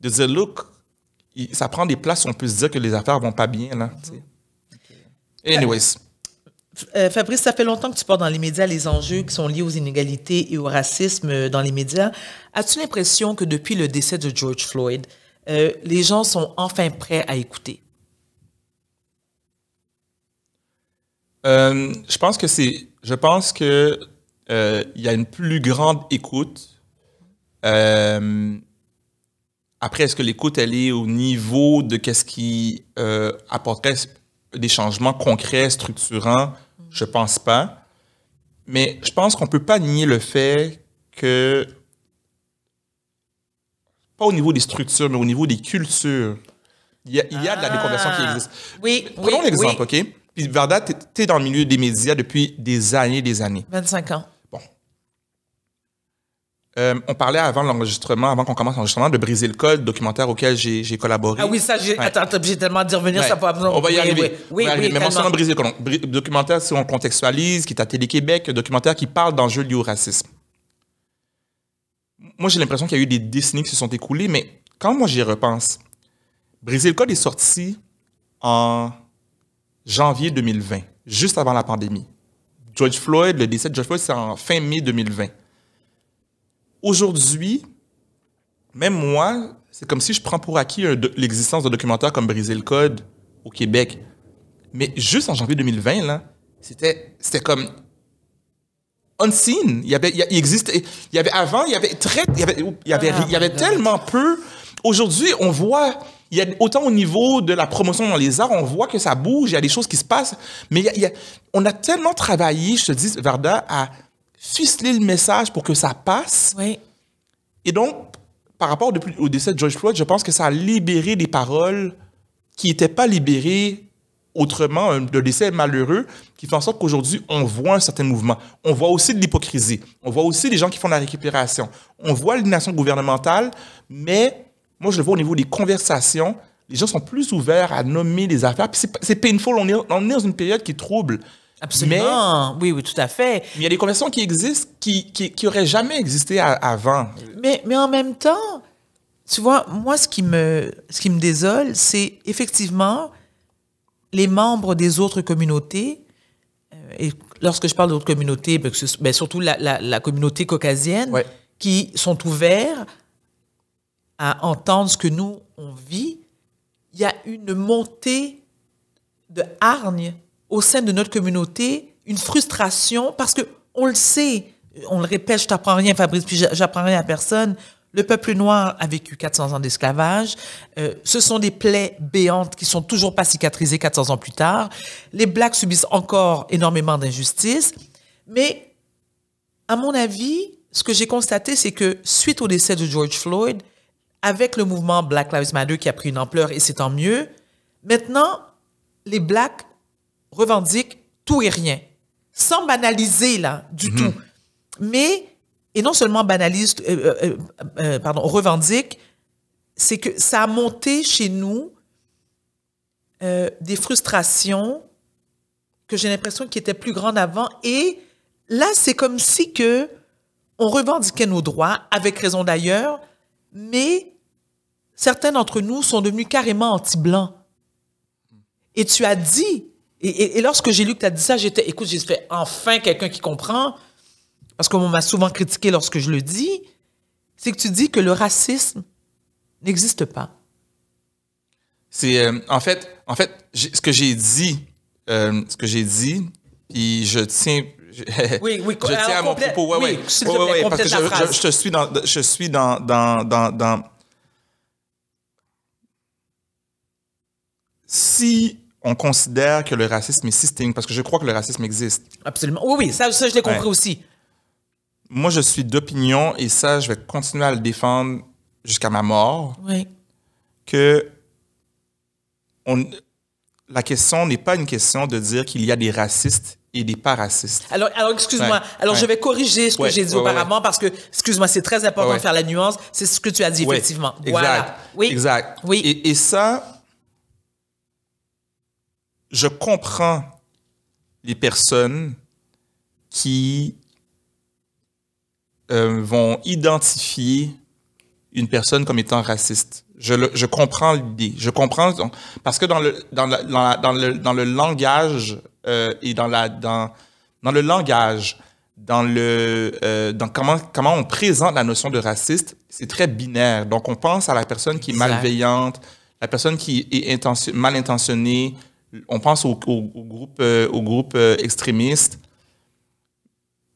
de dire, look, ça prend des places où on peut se dire que les affaires vont pas bien. Là, Anyways. Euh, Fabrice, ça fait longtemps que tu portes dans les médias les enjeux qui sont liés aux inégalités et au racisme euh, dans les médias. As-tu l'impression que depuis le décès de George Floyd, euh, les gens sont enfin prêts à écouter? je pense que c'est. Je pense que il y a une plus grande écoute. après, est-ce que l'écoute elle est au niveau de ce qui apporterait des changements concrets, structurants je pense pas. Mais je pense qu'on peut pas nier le fait que, pas au niveau des structures, mais au niveau des cultures, il y a, de la déconversion qui ah. existe. Oui, Prenons l'exemple, OK? Puis Varda, tu es, es dans le milieu des médias depuis des années des années. 25 ans. Euh, on parlait avant l'enregistrement, avant qu'on commence l'enregistrement, de Briser le Code, documentaire auquel j'ai collaboré. Ah oui, ça, j'ai ouais. obligé tellement d'y revenir, ça pas besoin. On va y arriver. Oui, oui, oui arriver. Briser le Code, documentaire, si on contextualise, qui est à Télé-Québec, documentaire qui parle d'enjeux liés au racisme. Moi, j'ai l'impression qu'il y a eu des décennies qui se sont écoulées, mais quand moi j'y repense, Briser le Code est sorti en janvier 2020, juste avant la pandémie. George Floyd, le décès de George Floyd, c'est en fin mai 2020 aujourd'hui, même moi, c'est comme si je prends pour acquis l'existence de documentaire comme Briser le Code au Québec. Mais juste en janvier 2020, là, c'était, c'était comme unseen. Il y avait, il existe, il y avait avant, il y avait très, il y avait, il y avait, tellement peu. Aujourd'hui, on voit, il y a autant au niveau de la promotion dans les arts, on voit que ça bouge, il y a des choses qui se passent, mais il y a, on a tellement travaillé, je te dis, Varda, à ficeler le message pour que ça passe. Et donc, par rapport au décès de George Floyd, je pense que ça a libéré des paroles qui n'étaient pas libérées autrement, euh, de décès malheureux, qui fait en sorte qu'aujourd'hui, on voit un certain mouvement. On voit aussi de l'hypocrisie. On voit aussi des gens qui font la récupération. On voit l'inaction gouvernementale, mais moi, je le vois au niveau des conversations. Les gens sont plus ouverts à nommer les affaires. c'est painful. On est, on est dans une période qui trouble. Absolument. oui, oui, tout à fait. Il y a des conversations qui existent qui n'auraient qui, jamais existé avant. Mais, mais en même temps, tu vois, moi, ce qui me, ce qui me désole, c'est effectivement les membres des autres communautés, euh, et lorsque je parle d'autres communautés, ben, ben, surtout la, la, communauté caucasienne, qui sont ouverts à entendre ce que nous, on vit, il y a une montée de hargne au sein de notre communauté une frustration parce que on le sait, on le répète, je t'apprends rien, Fabrice, puis j'apprends rien à personne. Le peuple noir a vécu 400 ans d'esclavage. Euh, ce sont des plaies béantes qui sont toujours pas cicatrisées 400 ans plus tard. Les blacks subissent encore énormément d'injustices. Mais, à mon avis, ce que j'ai constaté, c'est que suite au décès de George Floyd, avec le mouvement Black Lives Matter qui a pris une ampleur et c'est tant mieux, maintenant, les blacks revendique tout et rien, sans banaliser là du mhm. tout. Mais et non seulement banalise, euh, euh, euh, pardon, revendique, c'est que ça a monté chez nous des frustrations que j'ai l'impression qui étaient plus grandes avant. Et là, c'est comme si que on revendiquait nos droits, avec raison d'ailleurs, mais certains d'entre nous sont devenus carrément anti-blancs. Et tu as dit et, lorsque j'ai lu que tu as dit ça, j'étais, écoute, j'ai fait enfin quelqu'un qui comprend, parce qu'on m'a souvent critiqué lorsque je le dis, c'est que tu dis que le racisme n'existe pas. C'est euh, en fait, en fait, ce que j'ai dit, euh, ce que j'ai dit, et je tiens oui, oui, je tiens à mon propos. Ouais, oui, oui, oui, oui, parce que je, suis dans, je suis dans, dans, dans... si on considère que le racisme est systémique, parce que je crois que le racisme existe. Absolument. Oui, oui, ça, ça je l'ai compris aussi. Moi, je suis d'opinion, et ça, je vais continuer à le défendre jusqu'à ma mort, oui. que la question n'est pas une question de dire qu'il y a des racistes et des pas racistes. Alors, excuse-moi, alors je vais corriger ce que j'ai dit auparavant, parce que, excuse-moi, c'est très important de faire la nuance, c'est ce que tu as dit, effectivement. Voilà. Oui. Exact. Oui. et, et ça, je comprends les personnes qui euh, vont identifier une personne comme étant raciste. Je, comprends l'idée. Je comprends parce que dans le dans, dans, le, dans le langage euh, et dans la dans dans le langage dans le euh, dans comment comment on présente la notion de raciste, c'est très binaire. Donc on pense à la personne qui est malveillante, la personne qui est mal intentionnée, on pense aux au, groupes au groupe, euh, euh, extrémistes.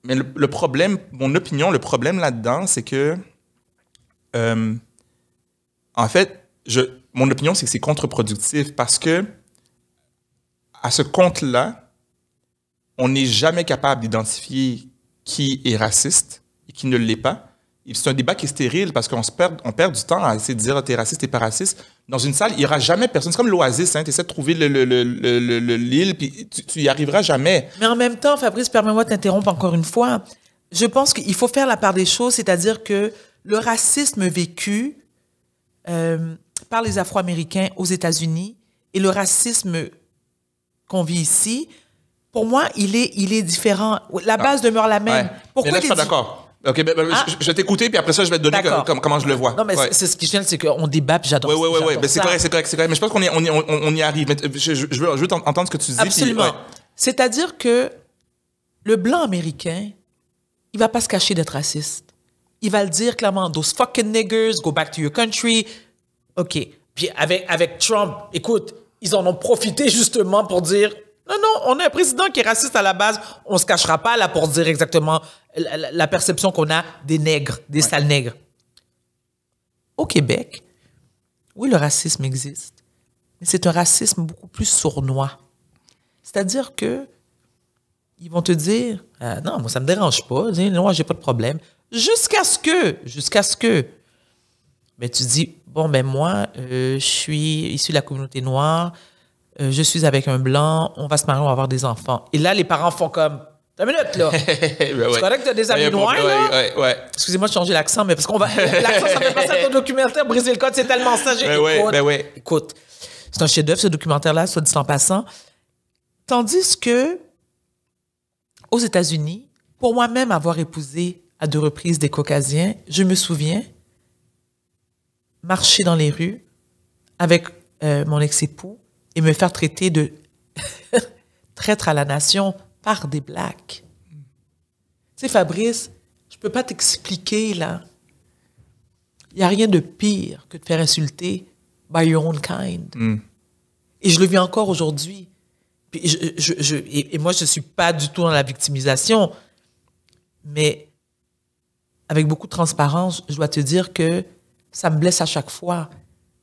Mais le, problème, mon opinion, le problème là-dedans, c'est que, euh, en fait, je, mon opinion, c'est que c'est contre-productif parce que, à ce compte-là, on n'est jamais capable d'identifier qui est raciste et qui ne l'est pas c'est un débat qui est stérile parce qu'on perd, on perd du temps à essayer de dire oh, t'es raciste, t'es pas raciste. Dans une salle, il n'y aura jamais personne. C'est comme l'oasis, hein, tu essaies de trouver l'île, le, le, le, puis tu n'y arriveras jamais. Mais en même temps, Fabrice, permets-moi de t'interrompre encore une fois. Je pense qu'il faut faire la part des choses, c'est-à-dire que le racisme vécu euh, par les Afro-Américains aux États-Unis et le racisme qu'on vit ici, pour moi, il est, il est différent. La ah. base demeure la même. Pourquoi Mais là, je pas d'accord OK, ben, ben ah. je, vais t'écouter, puis après ça, je vais te donner comment je le vois. Non, mais c'est ce qui gêne, c'est qu'on débat, puis j'adore Oui, oui, oui, oui. c'est correct, c'est correct, c'est correct. Mais je pense qu'on y arrive. Euh, je, veux, je veux entendre ce que tu dis. Absolument. C'est-à-dire que le blanc américain, il va pas se cacher d'être raciste. Il va le dire clairement, those fucking niggers, go back to your country. OK. Puis avec, avec Trump, écoute, ils en ont profité justement pour dire non, non, on a un président qui est raciste à la base. On se cachera pas là pour dire exactement la, perception qu'on a des nègres, des sales nègres. Au Québec, oui, le racisme existe, mais c'est un racisme beaucoup plus sournois. C'est-à-dire que ils vont te dire ah, non, moi ça me dérange pas, moi j'ai pas de problème, jusqu'à ce que, jusqu'à ce que, mais tu dis bon ben moi euh, je suis issu de la communauté noire, euh, je suis avec un blanc, on va se marier, on va avoir des enfants. Et là, les parents font comme, Une minute, là. Ben c'est vrai correct que t'as des ben, amis noirs, Excusez-moi de changer l'accent, mais parce qu'on va. L'accent, ça fait passer à ton documentaire, briser le code, c'est tellement sage. Ben écoute, ben écoute c'est un chef-d'œuvre, ce documentaire-là, soit dit en passant. Tandis que, aux États-Unis, pour moi-même avoir épousé à deux reprises des Caucasiens, je me souviens marcher dans les rues avec euh, mon ex-époux et me faire traiter de traître à la nation par des blacks. Tu sais, Fabrice, je peux pas t'expliquer, là. Il n'y a rien de pire que de faire insulter by your own kind. Mm. Et je le vis encore aujourd'hui. je, et, et, moi, je suis pas du tout dans la victimisation, mais avec beaucoup de transparence, je dois te dire que ça me blesse à chaque fois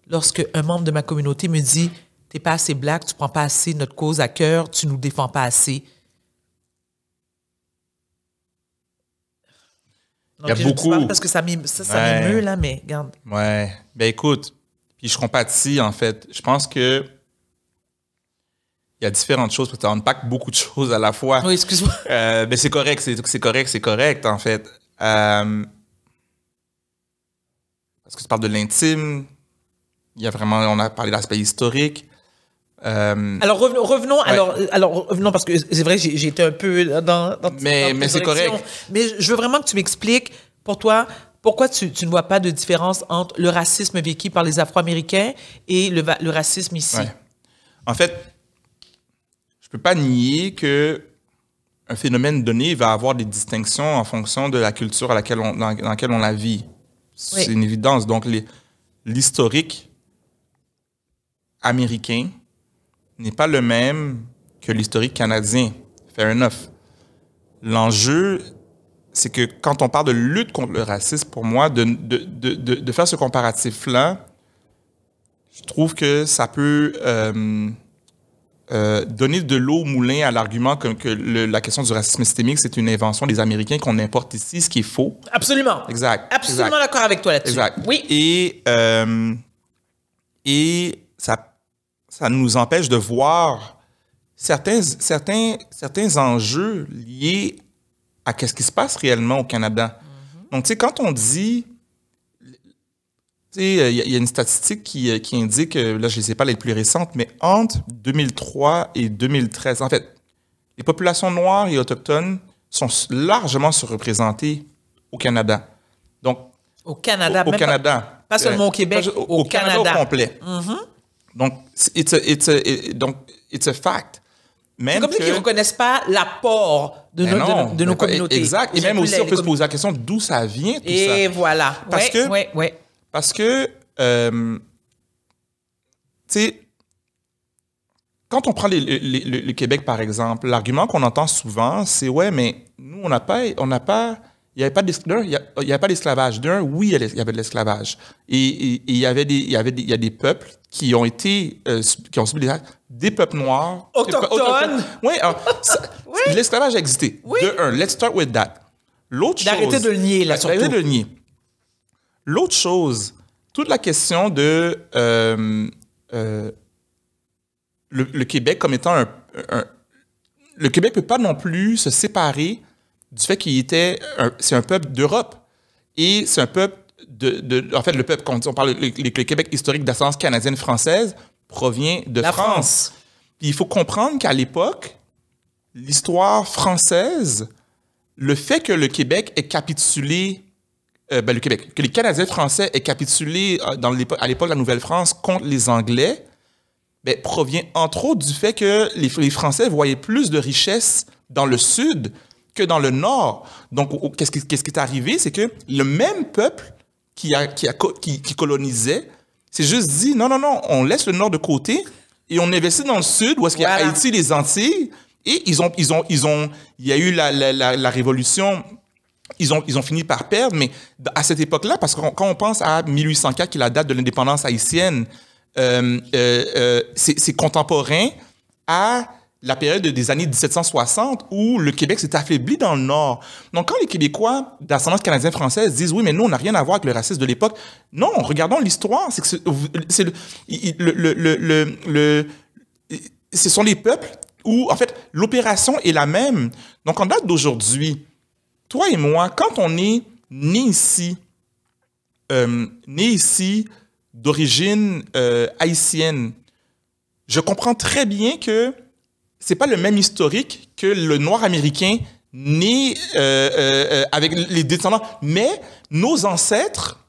lorsque un membre de ma communauté me dit t'es pas assez black, tu prends pas assez notre cause à cœur, tu nous défends pas assez. Il y a beaucoup. Parce que ça m'émeut, ça, là, mais regarde. Ouais. Ben écoute, puis je compatis, en fait. Je pense que il y a différentes choses, parce que tu unpacks beaucoup de choses à la fois. Oui, excuse-moi. mais euh, ben, c'est correct, c'est correct, c'est correct, en fait. Euh, parce que tu parles de l'intime, il y a vraiment, on a parlé de l'aspect historique, euh, alors revenons, alors, euh, alors revenons parce que c'est vrai j'ai été un peu dans, mais mais c'est correct mais je veux vraiment que tu m'expliques pour toi pourquoi tu, ne vois pas de différence entre le racisme vécu par les Afro-Américains et le, racisme ici En fait, je peux pas nier que un phénomène donné va avoir des distinctions en fonction de la culture à laquelle on, dans, laquelle on la vit. C'est une évidence. Donc l'historique américain n'est pas le même que l'historique canadien. Fair enough. L'enjeu, c'est que quand on parle de lutte contre le racisme, pour moi, de, de, faire ce comparatif-là, je trouve que ça peut euh, euh, donner de l'eau au moulin à l'argument que, la question du racisme systémique, c'est une invention des Américains qu'on importe ici, ce qui est faux. Absolument. Exact. Absolument d'accord avec toi là-dessus. Exact. Oui. Et, euh, et ça nous empêche de voir certains, certains, certains enjeux liés à ce qui se passe réellement au Canada. Mm-hmm. Donc, tu sais, quand on dit... Tu sais, il y, a une statistique qui, euh, indique, là, je ne sais pas les plus récentes, mais entre 2003 et 2013, en fait, les populations noires et autochtones sont largement surreprésentées au Canada. Donc, au Canada, au, même Pas, seulement au Québec, au, Canada, au complet. Mm-hmm. Donc, it's a, it's donc, it's fact. C'est comme ça qu'ils ne reconnaissent pas l'apport de, nos, de, nos communautés. Exact. Et même aussi, on peut se poser la question d'où ça vient, tout et ça. Et voilà. Parce que, ouais, ouais. Parce que euh, tu sais, quand on prend le Québec, par exemple, l'argument qu'on entend souvent, c'est « Ouais, mais nous, on n'a pas, on n'a pas il n'y avait pas d'esclavage. D'un, oui, il y avait de l'esclavage. Et, il y avait des, il y avait des, il y a des peuples qui ont été, euh, qui ont subi des, des peuples noirs. Autochtones. Oui, l'esclavage a existé. Oui. De un, let's start with that. L'autre chose. D'arrêter de le nier, là, surtout. D'arrêter de le nier. L'autre chose, toute la question de euh, euh, le, Québec comme étant un, un, Le Québec peut pas non plus se séparer du fait qu'il était, c'est un peuple d'Europe et c'est un peuple de, en fait, le peuple, on parle, le, Québec historique d'ascendance canadienne-française provient de France. il faut comprendre qu'à l'époque, l'histoire française, le fait que le Québec ait capitulé, euh, ben, le Québec, que les Canadiens français aient capitulé euh, dans à l'époque de la Nouvelle-France contre les Anglais, ben, provient entre autres du fait que les, Français voyaient plus de richesses dans le Sud que dans le nord. Donc, qu'est-ce qui, est arrivé? C'est que le même peuple qui, a, qui, a, qui, colonisait, c'est juste dit, non, non, non, on laisse le nord de côté et on investit dans le sud, où est-ce qu'il y a Haïti, les Antilles, et ils ont, ils ont, ils ont, il y a eu la, la, la, révolution ils ont, ils ont fini par perdre, mais à cette époque-là, parce que quand on pense à 1804, qui est la date de l'indépendance haïtienne, euh, euh, euh c'est contemporain à la période des années 1760 où le Québec s'est affaibli dans le Nord. Donc, quand les Québécois d'ascendance canadienne-française disent oui, mais nous, on n'a rien à voir avec le racisme de l'époque, non, regardons l'histoire. C'est c'est le, le, le, le, ce sont les peuples où, en fait, l'opération est la même. Donc, en date d'aujourd'hui, toi et moi, quand on est né ici, euh, né ici d'origine euh, haïtienne, je comprends très bien que c'est pas le même historique que le noir américain né euh, euh, euh, avec les descendants. Mais nos ancêtres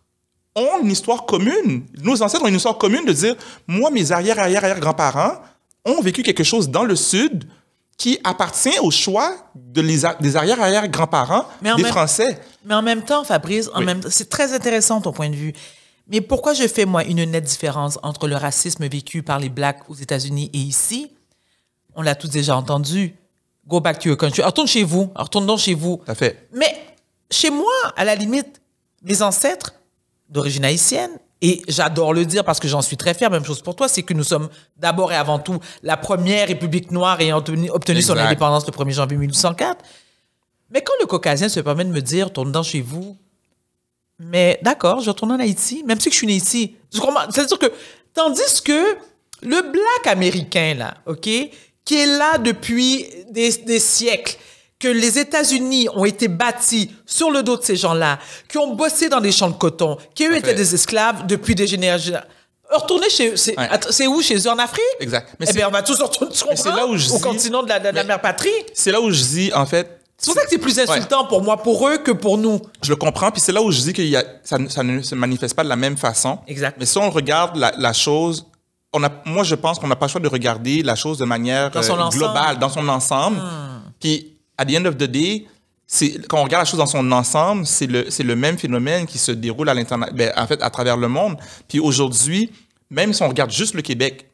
ont une histoire commune. Nos ancêtres ont une histoire commune de dire, moi, mes arrière-arrière-arrière-grands-parents ont vécu quelque chose dans le Sud qui appartient au choix de les des arrière-arrière-grands-parents des Français. Mais en même temps, Fabrice, en c'est très intéressant ton point de vue. Mais pourquoi je fais, moi, une nette différence entre le racisme vécu par les Blacks aux États-Unis et ici on l'a tous déjà entendu. Go back to your country. Retourne chez vous. Retourne donc chez vous. à fait. Mais chez moi, à la limite, mes ancêtres d'origine haïtienne, et j'adore le dire parce que j'en suis très fier, même chose pour toi, c'est que nous sommes d'abord et avant tout la première république noire ayant obtenu, obtenu son indépendance le 1er janvier 1804. Mais quand le Caucasien se permet de me dire, Retourne dans chez vous, mais d'accord, je retourne en Haïti, même si je suis né ici. C'est-à-dire que, tandis que le black américain, là, OK, qui est là depuis des, des siècles, que les États-Unis ont été bâtis sur le dos de ces gens-là, qui ont bossé dans des champs de coton, qui eux étaient des esclaves depuis des générations. Retourner chez c'est où chez eux en Afrique Exact. Mais eh ben, on va tous retourner là au continent de la, mère patrie. C'est là où je dis en fait. C'est pour ça que c'est plus insultant pour moi pour eux que pour nous. Je le comprends, puis c'est là où je dis que ça, ça, ne se manifeste pas de la même façon. Exact. Mais si on regarde la, la chose on a, moi, je pense qu'on n'a pas le choix de regarder la chose de manière euh, globale, dans son ensemble. Hmm. Puis, à the end of the day, quand on regarde la chose dans son ensemble, c'est le, le, même phénomène qui se déroule à ben, en fait, à travers le monde. Puis aujourd'hui, même si on regarde juste le Québec,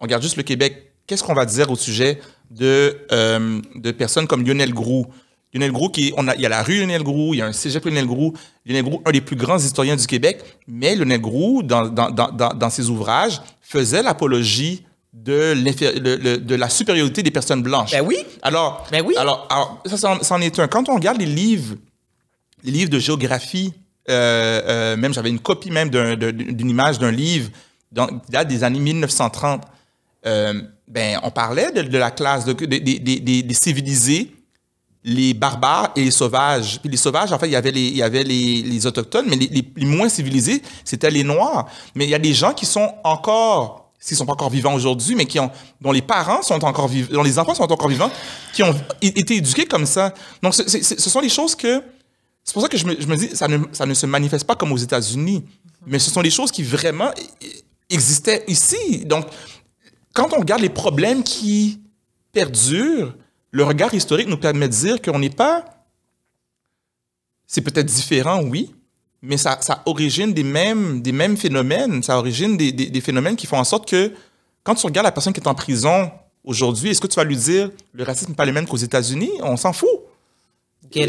on regarde juste le Québec, qu'est-ce qu'on va dire au sujet de, euh, de personnes comme Lionel Groux? Lionel Groux, qui, on a, il y a la rue Lionel Groux, il y a un cégep Lionel Groux. Lionel Groux, un des plus grands historiens du Québec, mais Lionel Groux, dans, dans, dans, dans ses ouvrages, faisait l'apologie de, la supériorité des personnes blanches. Ben oui. Alors, ben oui. alors, ça, c'en est un. Quand on regarde les livres, les livres de géographie, euh, euh, même j'avais une copie même d'une image d'un livre dans, des années 1930. Euh, ben, on parlait de, la classe, de, des civilisés les barbares et les sauvages. Puis les sauvages, en fait, il y avait les, il y avait les, les autochtones, mais les, les, moins civilisés, c'était les noirs. Mais il y a des gens qui sont encore s'ils sont pas encore vivants aujourd'hui, mais qui ont, dont les parents sont encore vivants, dont les enfants sont encore vivants, qui ont été éduqués comme ça. Donc, ce sont des choses que, c'est pour ça que je me, je me dis, ça ne, ça ne, se manifeste pas comme aux États-Unis, mais ce sont des choses qui vraiment existaient ici. Donc, quand on regarde les problèmes qui perdurent, le regard historique nous permet de dire qu'on n'est pas... C'est peut-être différent, oui, mais ça, ça, origine des mêmes, des mêmes phénomènes. Ça origine des, des, phénomènes qui font en sorte que quand tu regardes la personne qui est en prison aujourd'hui, est-ce que tu vas lui dire le racisme n'est pas le même qu'aux États-Unis On s'en fout. On,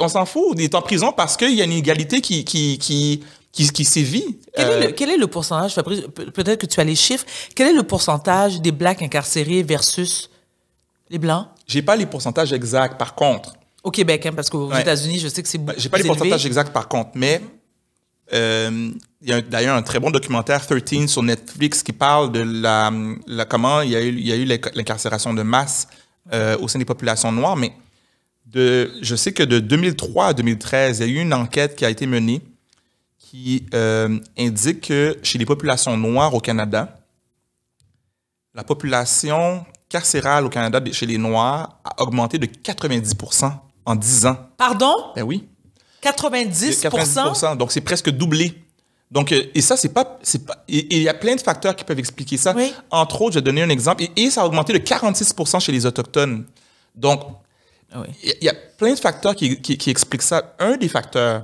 on s'en fout. Il est en prison parce qu'il y a une inégalité qui, qui, qui, qui, sévit. Quel, est le, euh, pourcentage, Peut-être que tu as les chiffres. Quel est le pourcentage des blacks incarcérés versus les Blancs J'ai pas les pourcentages exacts, par contre. Au Québec, hein, parce qu'aux États-Unis, je sais que c'est ben, beaucoup. J'ai pas les pourcentages exacts, par contre, mais euh, il y a d'ailleurs un très bon documentaire 13 sur Netflix qui parle de la, comment il y a eu, l'incarcération de masse euh, au sein des populations noires, mais de, je sais que de 2003 à 2013, il y a eu une enquête qui a été menée qui euh, indique que chez les populations noires au Canada, la population carcéral au Canada chez les Noirs a augmenté de 90 en 10 ans. Pardon? Ben oui. 90 Donc, c'est presque doublé. Donc, euh, et ça, c'est pas. c'est pas il y a plein de facteurs qui peuvent expliquer ça. Entre autres, je vais donner un exemple. Et, ça a augmenté de 46 chez les Autochtones. Donc, ah il y a plein de facteurs qui, qui expliquent ça. Un des facteurs,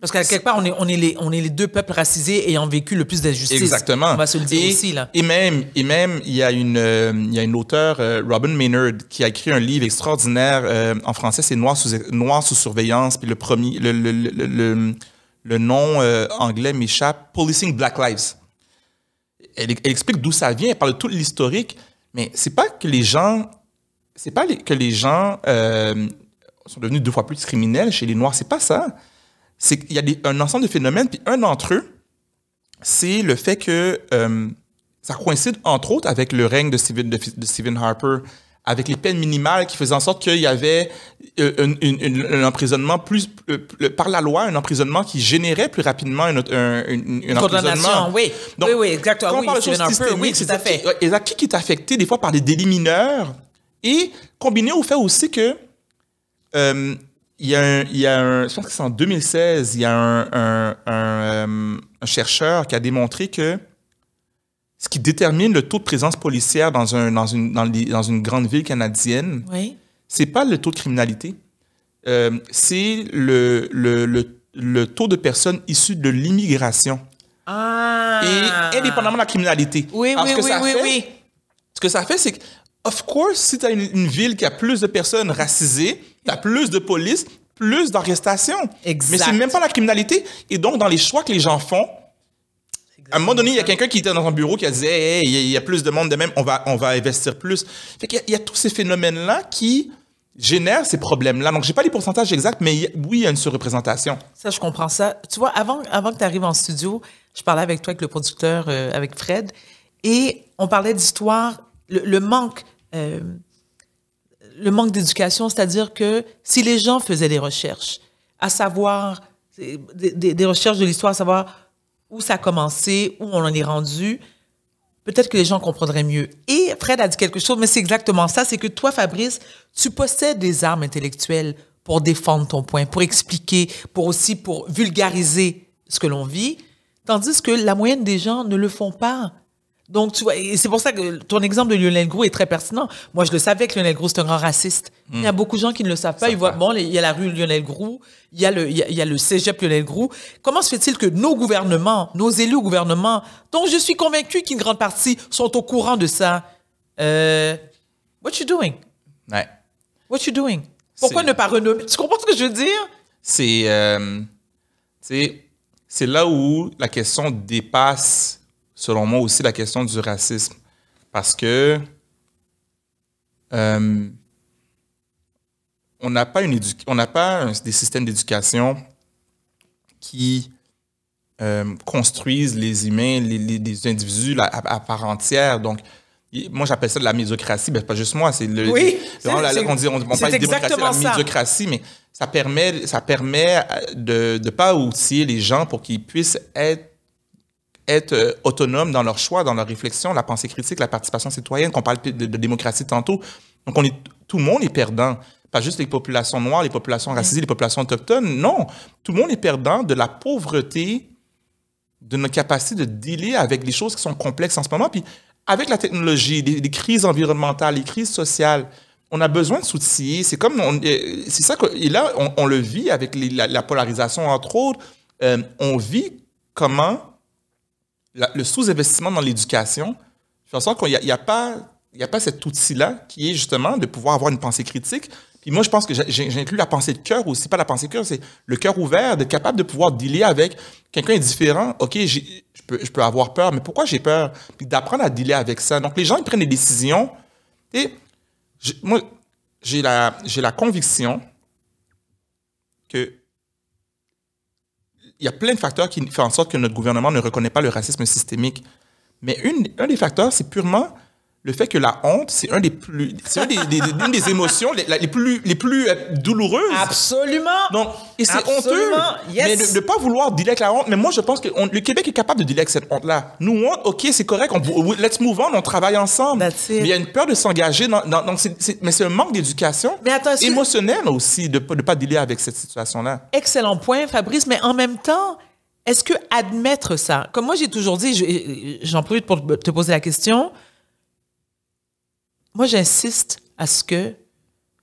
parce qu'à quelque part, on est, on, est les, on est les deux peuples racisés ayant vécu le plus d'injustices. Exactement. On va se le dire aussi, là. Et même, et même il, y a une, euh, il y a une auteure, euh, Robin Maynard, qui a écrit un livre extraordinaire euh, en français, c'est Noir sous, Noir sous surveillance, puis le premier, le, le, le, nom anglais m'échappe, Policing Black Lives. Elle, explique d'où ça vient, elle parle de tout l'historique, mais c'est pas que les gens, c'est pas que les gens sont devenus deux fois plus criminels chez les Noirs, c'est pas ça c'est qu'il y a un ensemble de phénomènes, puis un d'entre eux, c'est le fait que euh, ça coïncide entre autres avec le règne de Stephen, Harper, avec les peines minimales qui faisaient en sorte qu'il y avait euh, un emprisonnement plus, euh, par la loi, un emprisonnement qui générait plus rapidement une, un, emprisonnement. oui. Donc, oui, exactement. Quand on parle de choses systémiques, oui, à Qui, est affecté des fois par des délits mineurs et combiné au fait aussi que il y a un, je pense que c'est en 2016, il y a euh, un, chercheur qui a démontré que ce qui détermine le taux de présence policière dans, un, une, dans, une grande ville canadienne, oui. c'est pas le taux de criminalité, euh, c'est le, le, taux de personnes issues de l'immigration. Ah. Et indépendamment de la criminalité. Oui, oui, oui. Ce que ça fait, c'est que Of course, si tu as une, ville qui a plus de personnes racisées, tu as plus de police, plus d'arrestations. Mais c'est même pas la criminalité. Et donc, dans les choix que les gens font, à un moment donné, il y a quelqu'un qui était dans un bureau qui a dit hey, il y, a plus de monde de même, on va, on va investir plus. Fait qu'il y, a tous ces phénomènes-là qui génèrent ces problèmes-là. Donc, j'ai pas les pourcentages exacts, mais oui, il y a une surreprésentation. Ça, je comprends ça. Tu vois, avant, avant que tu arrives en studio, je parlais avec toi, avec le producteur, euh, avec Fred, et on parlait d'histoire, le, manque euh, le manque d'éducation, c'est-à-dire que si les gens faisaient des recherches, à savoir des, des recherches de l'histoire, à savoir où ça a commencé, où on en est rendu, peut-être que les gens comprendraient mieux. Et Fred a dit quelque chose, mais c'est exactement ça, c'est que toi, Fabrice, tu possèdes des armes intellectuelles pour défendre ton point, pour expliquer, pour aussi pour vulgariser ce que l'on vit, tandis que la moyenne des gens ne le font pas. Donc, tu vois, c'est pour ça que ton exemple de Lionel Gros est très pertinent. Moi, je le savais que Lionel Gros, c'est un grand raciste. Il y a hmm. beaucoup de gens qui ne le savent pas. Ils voient, bon, il y a la rue Lionel Gros, il y a le, il y a, le cégep Lionel Gros. Comment se fait-il que nos gouvernements, nos élus au gouvernement, dont je suis convaincu qu'une grande partie sont au courant de ça, euh, what you doing? Ouais. What you doing? Pourquoi ne pas renommer? Tu comprends ce que je veux dire? C'est, euh, c'est là où la question dépasse selon moi, aussi la question du racisme. Parce que euh, on n'a pas, une on pas des systèmes d'éducation qui euh, construisent les humains, les, individus à, part entière. Donc, moi, j'appelle ça de la médiocratie, mais ben, pas juste moi, c'est le. Oui, C'est on, dit, on, parle de démocratie, la mais ça permet, ça permet euh, de ne pas outiller les gens pour qu'ils puissent être être euh, autonomes dans leurs choix, dans leur réflexion, la pensée critique, la participation citoyenne, qu'on parle de, démocratie tantôt. Donc, on est, tout le monde est perdant. Pas juste les populations noires, les populations racisées, les populations autochtones. Non, tout le monde est perdant de la pauvreté, de notre capacité de dealer avec les choses qui sont complexes en ce moment. Puis, avec la technologie, les, crises environnementales, les crises sociales, on a besoin de s'outiller. C'est comme, euh, c'est ça que, et là, on, le vit avec la, polarisation, entre autres. Euh, on vit comment le sous-investissement dans l'éducation je en sorte qu'il n'y a, pas, a pas cet outil-là qui est justement de pouvoir avoir une pensée critique. Puis moi, je pense que j'inclus la pensée de cœur aussi, pas la pensée de cœur, c'est le cœur ouvert, d'être capable de pouvoir dealer avec quelqu'un différent, OK, je peux, avoir peur, mais pourquoi j'ai peur? Puis d'apprendre à dealer avec ça. Donc, les gens, ils prennent des décisions. Et moi, j'ai la, la conviction que il y a plein de facteurs qui font en sorte que notre gouvernement ne reconnaît pas le racisme systémique. Mais une, un des facteurs, c'est purement le fait que la honte, c'est un des plus, c'est des, une des émotions les, plus, les plus euh, douloureuses. Absolument. Donc, et c'est honteux. Mais de ne pas vouloir dealer avec la honte. Mais moi, je pense que le Québec est capable de dealer avec cette honte-là. Nous, honte, OK, c'est correct. On, let's move on, on travaille ensemble. Mais il y a une peur de s'engager. mais c'est un manque d'éducation émotionnelle aussi de ne pas dealer avec cette situation-là. Excellent point, Fabrice. Mais en même temps, est-ce que admettre ça, comme moi j'ai toujours dit, j'en profite pour te poser la question, moi, j'insiste à ce que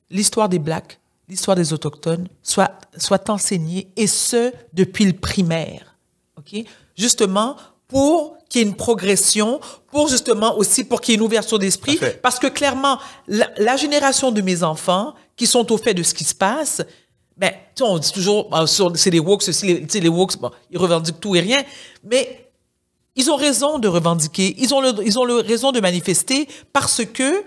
l'histoire des Blacks, l'histoire des Autochtones soit, soit enseignée, et ce, depuis le primaire. OK? Justement, pour qu'il y ait une progression, pour justement aussi, pour qu'il y ait une ouverture d'esprit. Parce que clairement, la, génération de mes enfants, qui sont au fait de ce qui se passe, ben, on dit toujours, ah, c'est les woke, ceci, les, les woke, ils revendiquent tout et rien, mais ils ont raison de revendiquer, ils ont, le, ils ont le raison de manifester parce que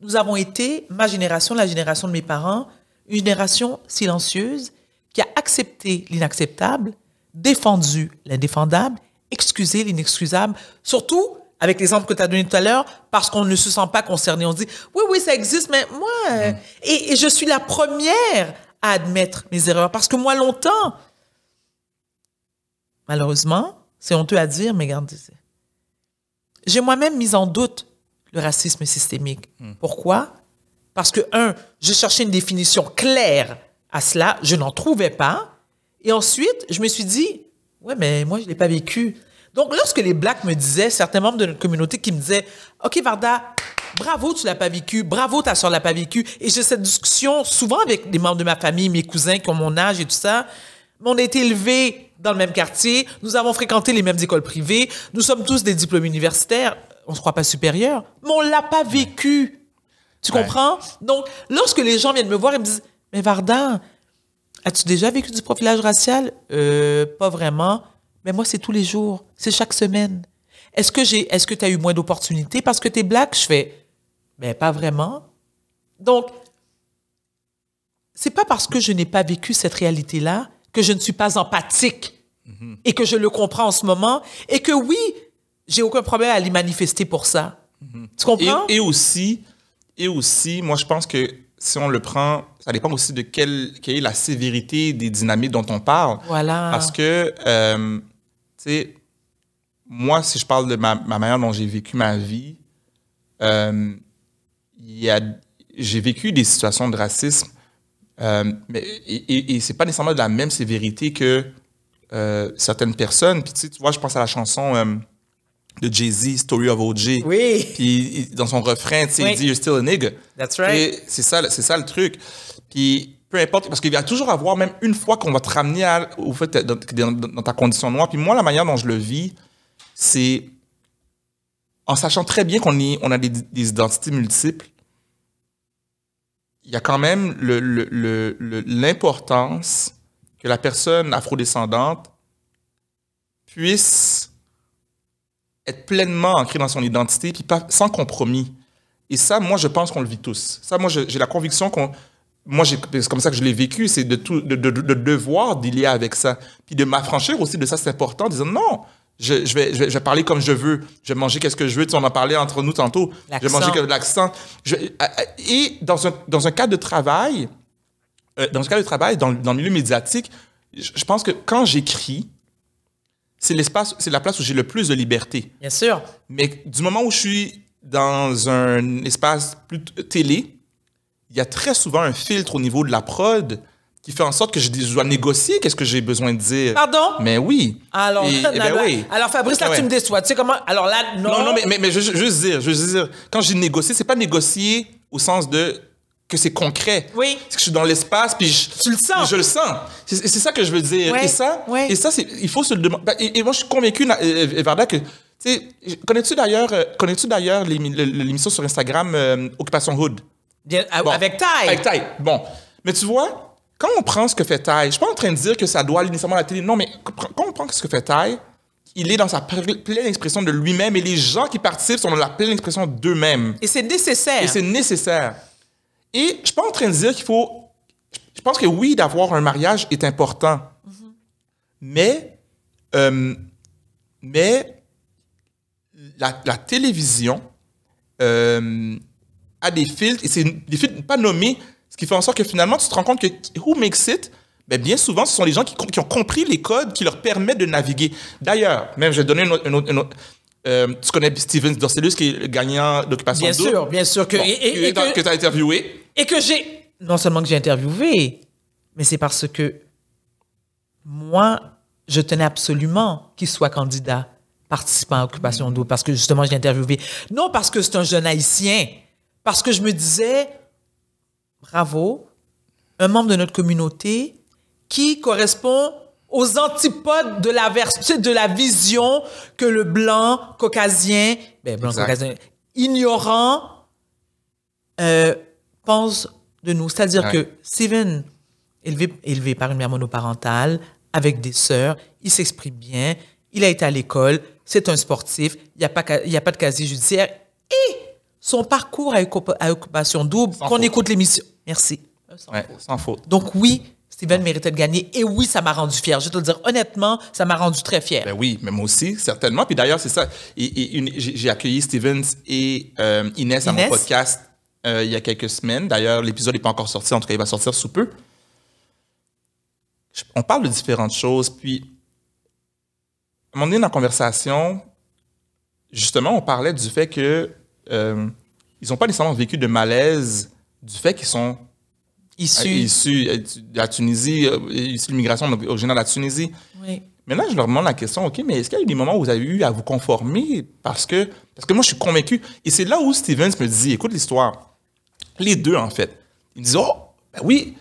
nous avons été, ma génération, la génération de mes parents, une génération silencieuse qui a accepté l'inacceptable, défendu l'indéfendable, excusé l'inexcusable, surtout avec l'exemple que tu as donné tout à l'heure, parce qu'on ne se sent pas concerné. On se dit, oui, oui, ça existe, mais moi, mm. et, je suis la première à admettre mes erreurs, parce que moi, longtemps, malheureusement, c'est honteux à dire, mais regardez, j'ai moi-même mis en doute le racisme systémique. Hmm. Pourquoi? Parce que, un, je cherchais une définition claire à cela, je n'en trouvais pas. Et ensuite, je me suis dit, ouais, mais moi, je ne l'ai pas vécu. Donc, lorsque les Blacks me disaient, certains membres de notre communauté qui me disaient, OK, Varda, bravo, tu l'as pas vécu, bravo, ta soeur l'a pas vécu. Et j'ai cette discussion souvent avec des membres de ma famille, mes cousins qui ont mon âge et tout ça. Mais on a été élevés dans le même quartier, nous avons fréquenté les mêmes écoles privées, nous sommes tous des diplômes universitaires on se croit pas supérieur, mais on l'a pas vécu. Tu comprends? Donc, lorsque les gens viennent me voir, ils me disent, mais Varda, as-tu déjà vécu du profilage racial? Euh, pas vraiment. Mais moi, c'est tous les jours. C'est chaque semaine. Est-ce que j'ai, est-ce que tu as eu moins d'opportunités parce que tu es black? Je fais, mais pas vraiment. Donc, c'est pas parce que je n'ai pas vécu cette réalité-là que je ne suis pas empathique mhm. et que je le comprends en ce moment et que oui, j'ai aucun problème à les manifester pour ça. Tu comprends? Et, aussi, et aussi, moi, je pense que si on le prend, ça dépend aussi de quelle, quelle est la sévérité des dynamiques dont on parle. Voilà. Parce que, euh, tu sais, moi, si je parle de ma, manière dont j'ai vécu ma vie, euh, j'ai vécu des situations de racisme, euh, mais, et, et, et c'est pas nécessairement de la même sévérité que euh, certaines personnes. Puis, tu vois, je pense à la chanson de Jay-Z, Story of O.J. » Oui. Puis dans son refrain, tu sais, il dit You're still a nigga. That's C'est ça, c'est ça le truc. Puis peu importe, parce qu'il y a toujours à voir, même une fois qu'on va te ramener à, au fait dans, ta condition noire. Puis moi, la manière dont je le vis, c'est en sachant très bien qu'on on a des, identités multiples. Il y a quand même l'importance le, le, que la personne afrodescendante puisse être pleinement ancré dans son identité, puis sans compromis. Et ça, moi, je pense qu'on le vit tous. Ça, moi, j'ai la conviction qu'on... Moi, c'est comme ça que je l'ai vécu, c'est de, tout, de, de, de devoir d'y avec ça. Puis de m'affranchir aussi de ça, c'est important, en disant non, je, je, vais, je, vais, parler comme je veux, je vais manger qu'est-ce que je veux, tu on en parlait entre nous tantôt, je vais manger que l'accent. et dans un, dans un cadre de travail, euh, dans un cadre de travail, dans, dans le milieu médiatique, je, pense que quand j'écris, c'est l'espace, c'est la place où j'ai le plus de liberté. Bien sûr. Mais du moment où je suis dans un espace plus télé, il y a très souvent un filtre au niveau de la prod qui fait en sorte que je dois négocier qu'est-ce que j'ai besoin de dire. Pardon? Mais oui. Alors, eh ben alors Fabrice, là, tu me déçois. Tu sais comment? Alors là, non. Non, non, mais, mais, mais je, veux juste dire, je juste dire, quand j'ai négocié, c'est pas négocier au sens de que c'est concret. Oui. C'est que je suis dans l'espace, puis je, le sens. Je le sens. C'est ça que je veux dire. Et ça, et ça, il faut se le demander. Ben, et, moi, je suis convaincu, euh, euh, Varda, que connais-tu d'ailleurs, euh, connais-tu d'ailleurs l'émission sur Instagram Occupation Hood? Avec taille. Avec taille. Bon, mais tu vois, quand on prend ce que fait taille, je suis pas en train de dire que ça doit aller nécessairement à la télé. Non, mais quand on prend ce que fait taille, il est dans sa pleine expression de lui-même et les gens qui participent sont dans la pleine expression d'eux-mêmes. Et c'est nécessaire. Et c'est nécessaire. Et je ne suis pas en train de dire qu'il faut. Je pense que oui, d'avoir un mariage est important. Mhm. Mais. Euh, mais. La, télévision euh, a des filtres, et c'est des filtres pas nommés, ce qui fait en sorte que finalement, tu te rends compte que who makes it, ben, bien souvent, ce sont les gens qui, qui, ont compris les codes qui leur permettent de naviguer. D'ailleurs, même, je vais donner une une autre, euh, tu connais Steven Dorcelus, qui est le gagnant d'Occupation Bien sûr, bien sûr. Que, que, tu as interviewé. Et que j'ai... Non seulement que j'ai interviewé, mais c'est parce que moi, je tenais absolument qu'il soit candidat participant à Occupation d'eau, parce que justement, j'ai interviewé. Non parce que c'est un jeune haïtien, parce que je me disais, bravo, un membre de notre communauté qui correspond aux antipodes de la, de la vision que le blanc caucasien, ben, ignorant euh, pense de nous. C'est-à-dire que Steven, élevé, par une mère monoparentale, avec des sœurs, il s'exprime bien, il a été à l'école, c'est un sportif, il n'y a, pas, a pas de casier judiciaire. Et son parcours à, occupation double, qu'on écoute l'émission. Merci. Euh, sans faute. Donc oui, Steven méritait de gagner. Et oui, ça m'a rendu fier. Je vais te le dire honnêtement, ça m'a rendu très fier. Ben oui, mais moi aussi, certainement. Puis d'ailleurs, c'est ça. j'ai accueilli Stevens et euh, Inès, à mon podcast euh, il y a quelques semaines. D'ailleurs, l'épisode n'est pas encore sorti. En tout cas, il va sortir sous peu. on parle de différentes choses. Puis, à un moment donné, dans la conversation, justement, on parlait du fait que euh, ils n'ont pas nécessairement vécu de malaise du fait qu'ils sont Issu. Ah, issu euh, de la Tunisie, euh, issu de l'immigration originale de la Tunisie. Oui. Maintenant, je leur demande la question, OK, mais est-ce qu'il y a eu des moments où vous avez eu à vous conformer parce que, parce que moi, je suis convaincu. Et c'est là où Stevens me dit, écoute l'histoire. Les deux, en fait. Ils disent, oh, ben oui.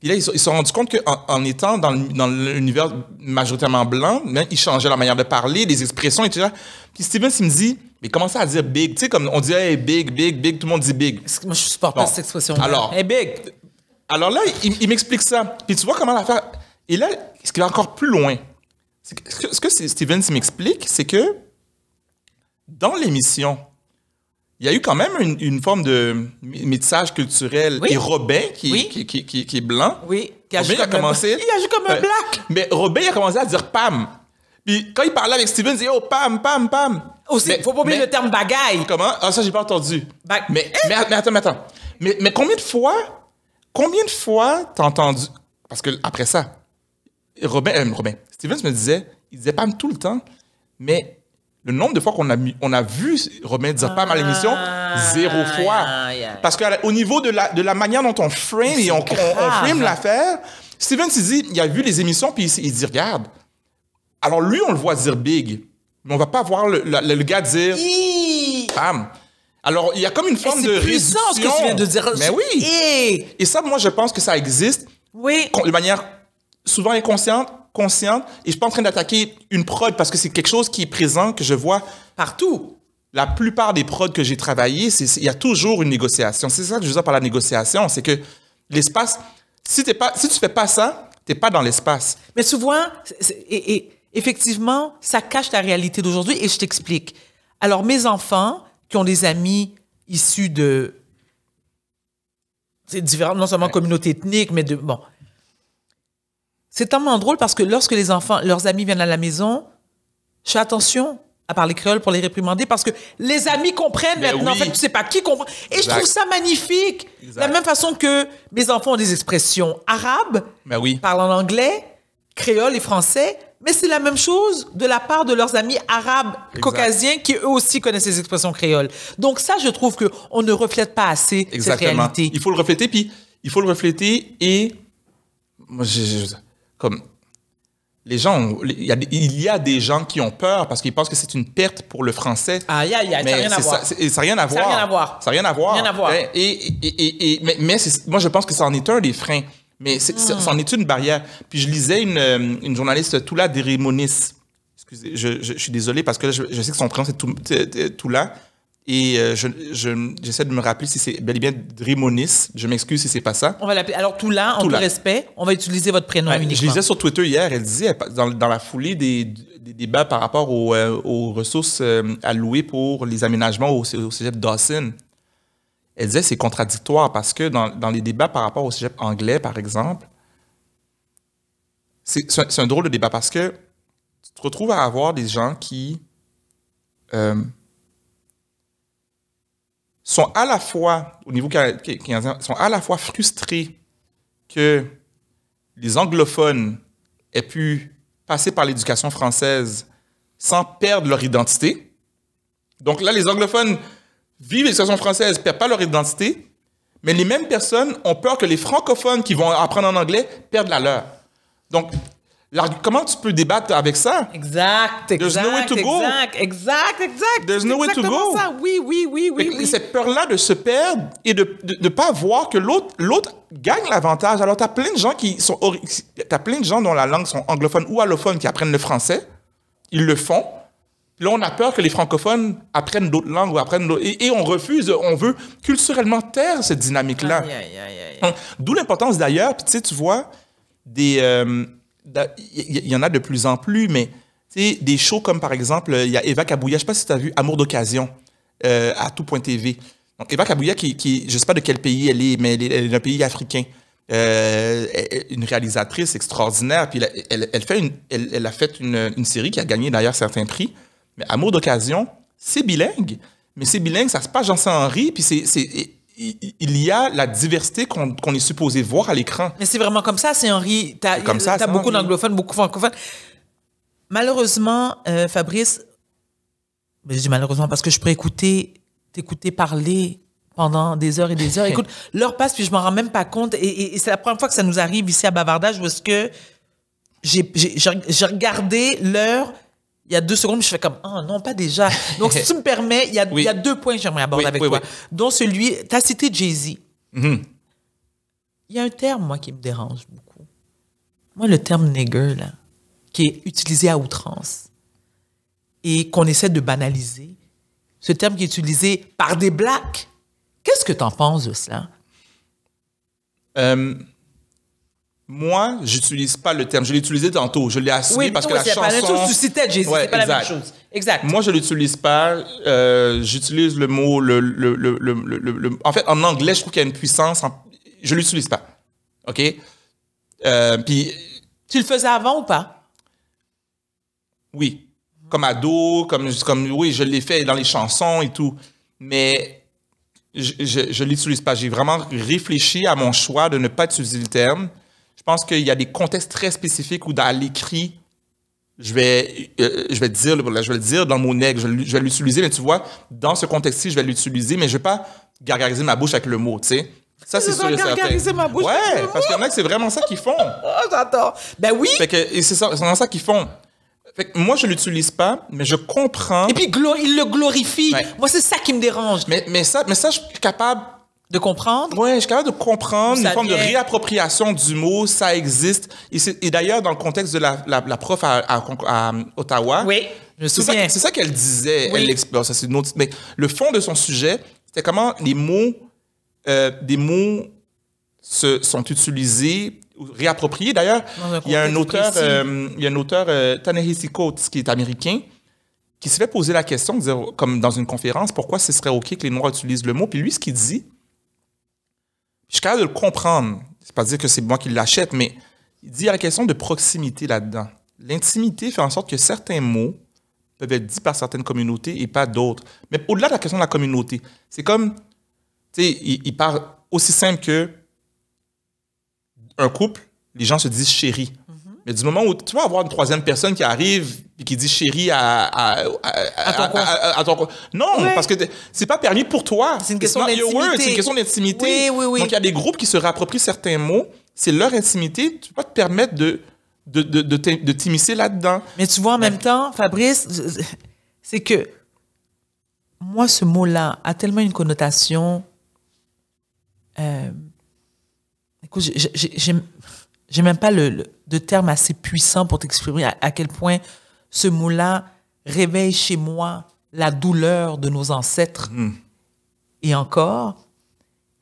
Puis là, ils se sont, rendus compte qu'en en étant dans l'univers majoritairement blanc, ben, ils changeaient la manière de parler, les expressions, etc. Puis Stevens, il me dit, mais comment à dire big? Tu sais, comme on dit, hey, big, big, big, tout le monde dit big. Moi, je supporte pas cette expression. -là. Alors, hey, big. Alors là, il, m'explique ça. Puis tu vois comment l'affaire. Et là, ce qui va encore plus loin, que, ce que Stevens m'explique, c'est que dans l'émission, il y a eu quand même une, forme de métissage culturel. Et Robin, qui, est blanc, oui. qui Robin, a, a commencé. comme un black. Mais Robin il a commencé à dire Pam. Puis quand il parlait avec Stevens, il disait Oh, Pam, Pam, Pam. Aussi, ne faut pas oublier le terme bagaille. Comment Ah, ça, j'ai pas entendu. mais, attends, attends. mais combien de fois combien de fois t'as entendu. Parce que après ça, Robin, euh, Robin, Stevens me disait, il disait Pam tout le temps, mais le nombre de fois qu'on a, vu Robin dire pas mal l'émission, ah, zéro fois. Parce qu'au niveau de la, manière dont on frame et on, frame l'affaire, Steven il dit, il a vu les émissions, puis il, dit Regarde, alors lui, on le voit dire big, mais on va pas voir le, le gars dire Pam. Alors, il y a comme une forme de réduction. C'est ce que tu viens de dire. Mais oui. Et... ça, moi, je pense que ça existe. Oui. De manière souvent inconsciente, consciente. Et je suis pas en train d'attaquer une prod parce que c'est quelque chose qui est présent, que je vois partout. La plupart des prods que j'ai travaillé, il y a toujours une négociation. C'est ça que je veux dire par la négociation. C'est que l'espace, si, tu ne fais pas ça, tu n'es pas dans l'espace. Mais souvent, et, effectivement, ça cache la réalité d'aujourd'hui et je t'explique. Alors, mes enfants, qui ont des amis issus de différentes, non seulement communauté communautés ethniques, mais de. Bon. C'est tellement drôle parce que lorsque les enfants, leurs amis viennent à la maison, je fais attention à parler créole pour les réprimander parce que les amis comprennent mais ben maintenant. En fait, tu sais pas qui comprend. Et je trouve ça magnifique. De la même façon que mes enfants ont des expressions arabes, mais ben oui. parlent en anglais, créole et français. Mais c'est la même chose de la part de leurs amis arabes caucasiens qui eux aussi connaissent ces expressions créoles. Donc ça, je trouve que on ne reflète pas assez Exactement. cette réalité. Il faut le refléter, puis il faut le refléter et comme les gens, il, y a, des gens qui ont peur parce qu'ils pensent que c'est une perte pour le français. Ah, il y a, ça n'a rien, à voir. Ça, n'a rien à voir. Ça n'a rien à voir. Ça n'a rien à voir. Et, et, et, et mais, mais moi, je pense que ça en est un des freins. Mais ah. c'en est, une barrière. Puis je lisais une, euh, une journaliste, Toula Derimonis. Excusez, je, je, suis désolé parce que je, sais que son prénom, c'est Toula. Et euh, je j'essaie de me rappeler si c'est bel et bien Drimonis. Je m'excuse si c'est pas ça. On va l'appeler. Alors, Toula, en tout respect, on va utiliser votre prénom uniquement. Je lisais sur Twitter hier, elle disait, dans, dans la foulée des, des, débats par rapport aux, euh, aux ressources allouées pour les aménagements au, au cégep Dawson, elle disait c'est contradictoire parce que dans, les débats par rapport au sujet anglais, par exemple, c'est un drôle de débat parce que tu te retrouves à avoir des gens qui euh, sont à la fois, au niveau canadien, sont à la fois frustrés que les anglophones aient pu passer par l'éducation française sans perdre leur identité. Donc là, les anglophones vivent l'expression française, ne perdent pas leur identité, mais les mêmes personnes ont peur que les francophones qui vont apprendre en anglais perdent la leur. Donc, comment tu peux débattre avec ça? Exact, exact. exact, Exact, exact, There's Ça. Oui, oui, oui, oui, oui. Cette peur-là de se perdre et de ne pas voir que l'autre, gagne l'avantage. Alors, tu as plein de gens qui sont, as plein de gens dont la langue sont anglophones ou allophones qui apprennent le français. Ils le font. Là, on a peur que les francophones apprennent d'autres langues ou apprennent et, et, on refuse, on veut culturellement taire cette dynamique-là. Hein? D'où l'importance d'ailleurs, tu sais, tu vois, il euh, y, en a de plus en plus, mais des shows comme par exemple, il y a Eva Kabouya, je sais pas si tu as vu Amour d'occasion euh, à tout.tv. Donc Eva Kabouya, qui, qui, je sais pas de quel pays elle est, mais elle est, d'un pays africain. Euh, une réalisatrice extraordinaire. Puis elle, fait une, elle, a fait une, série qui a gagné d'ailleurs certains prix. Mais Amour d'occasion, c'est bilingue, mais c'est bilingue, ça se passe Jean Henri, puis c'est il y a la diversité qu'on est supposé voir à l'écran. Mais c'est vraiment comme ça, c'est Henri. T'as as beaucoup d'anglophones, beaucoup de francophones. Malheureusement, euh, Fabrice, mais je dis malheureusement parce que je pourrais écouter, t'écouter parler pendant des heures et des heures. Écoute, l'heure passe puis je m'en rends même pas compte. Et, c'est la première fois que ça nous arrive ici à Bavardage parce que j'ai regardé l'heure il y a deux secondes, je fais comme, ah oh, non, pas déjà. Donc, si tu me permets, il y a, y a deux points que j'aimerais aborder avec toi. Dont celui, tu as cité Jay-Z. Mhm. Il y a un terme, moi, qui me dérange beaucoup. Moi, le terme nigger, là, qui est utilisé à outrance et qu'on essaie de banaliser, ce terme qui est utilisé par des blacks, qu'est-ce que tu en penses de cela? Euh, moi, j'utilise pas le terme. Je l'ai utilisé tantôt. Je l'ai assumé parce que la chanson. Pas chose. Tu citais Jésus, c'est pas exact. la même chose. Exact. Moi, je l'utilise pas. Euh, j'utilise le mot. Le, le, le, En fait, en anglais, je trouve qu'il y a une puissance. En... Je l'utilise pas. OK? Euh, puis. Tu le faisais avant ou pas? Oui. Comme ado, comme, comme oui, je l'ai fait dans les chansons et tout. Mais je ne l'utilise pas. J'ai vraiment réfléchi à mon choix de ne pas utiliser le terme pense qu'il y a des contextes très spécifiques où dans l'écrit, je vais, euh, je vais dire, je vais le dire dans mon nègre, je, vais l'utiliser, mais tu vois, dans ce contexte-ci, je vais l'utiliser, mais je vais pas gargariser ma bouche avec le mot, tu sais. Ça, c'est sûr et certain. ma bouche ouais, avec le parce qu'il y en a que c'est vraiment ça qu'ils font. oh, j'adore. Ben oui. c'est ça, vraiment ça qu'ils font. moi, je l'utilise pas, mais je comprends. Et puis, il le glorifie. Moi, c'est ça qui me dérange. Mais, mais ça, mais ça, je suis capable de comprendre. Oui, je suis capable de comprendre une forme de réappropriation du mot, ça existe. Et, d'ailleurs, dans le contexte de la, prof à, à, je Ottawa, oui, c'est ça, qu'elle disait. Elle ça, c'est une autre, mais le fond de son sujet, c'était comment les mots, euh, des mots se, sont utilisés réappropriés. D'ailleurs, euh, il y a un auteur, il y a un auteur Coates qui est américain qui se fait poser la question, comme dans une conférence, pourquoi ce serait OK que les Noirs utilisent le mot. Puis lui, ce qu'il dit, je suis capable de le comprendre. C'est pas dire que c'est moi qui l'achète, mais il dit qu'il y a la question de proximité là-dedans. L'intimité fait en sorte que certains mots peuvent être dits par certaines communautés et pas d'autres. Mais au-delà de la question de la communauté, c'est comme, tu sais, il, parle aussi simple que un couple, les gens se disent chéri ». Mais du moment où tu vas avoir une troisième personne qui arrive et qui dit chérie à, ton, ton Non, parce que c'est pas permis pour toi. C'est une, question d'intimité. C'est une question d'intimité. Donc, il y a des groupes qui se réapproprient certains mots. C'est leur intimité. Tu vas te permettre de, de, t'immiscer là-dedans. Mais tu vois, en même temps, Fabrice, c'est que moi, ce mot-là a tellement une connotation. Euh, écoute, j'ai j'ai même pas le, de terme assez puissant pour t'exprimer à, quel point ce mot-là réveille chez moi la douleur de nos ancêtres. Hmm. Et encore,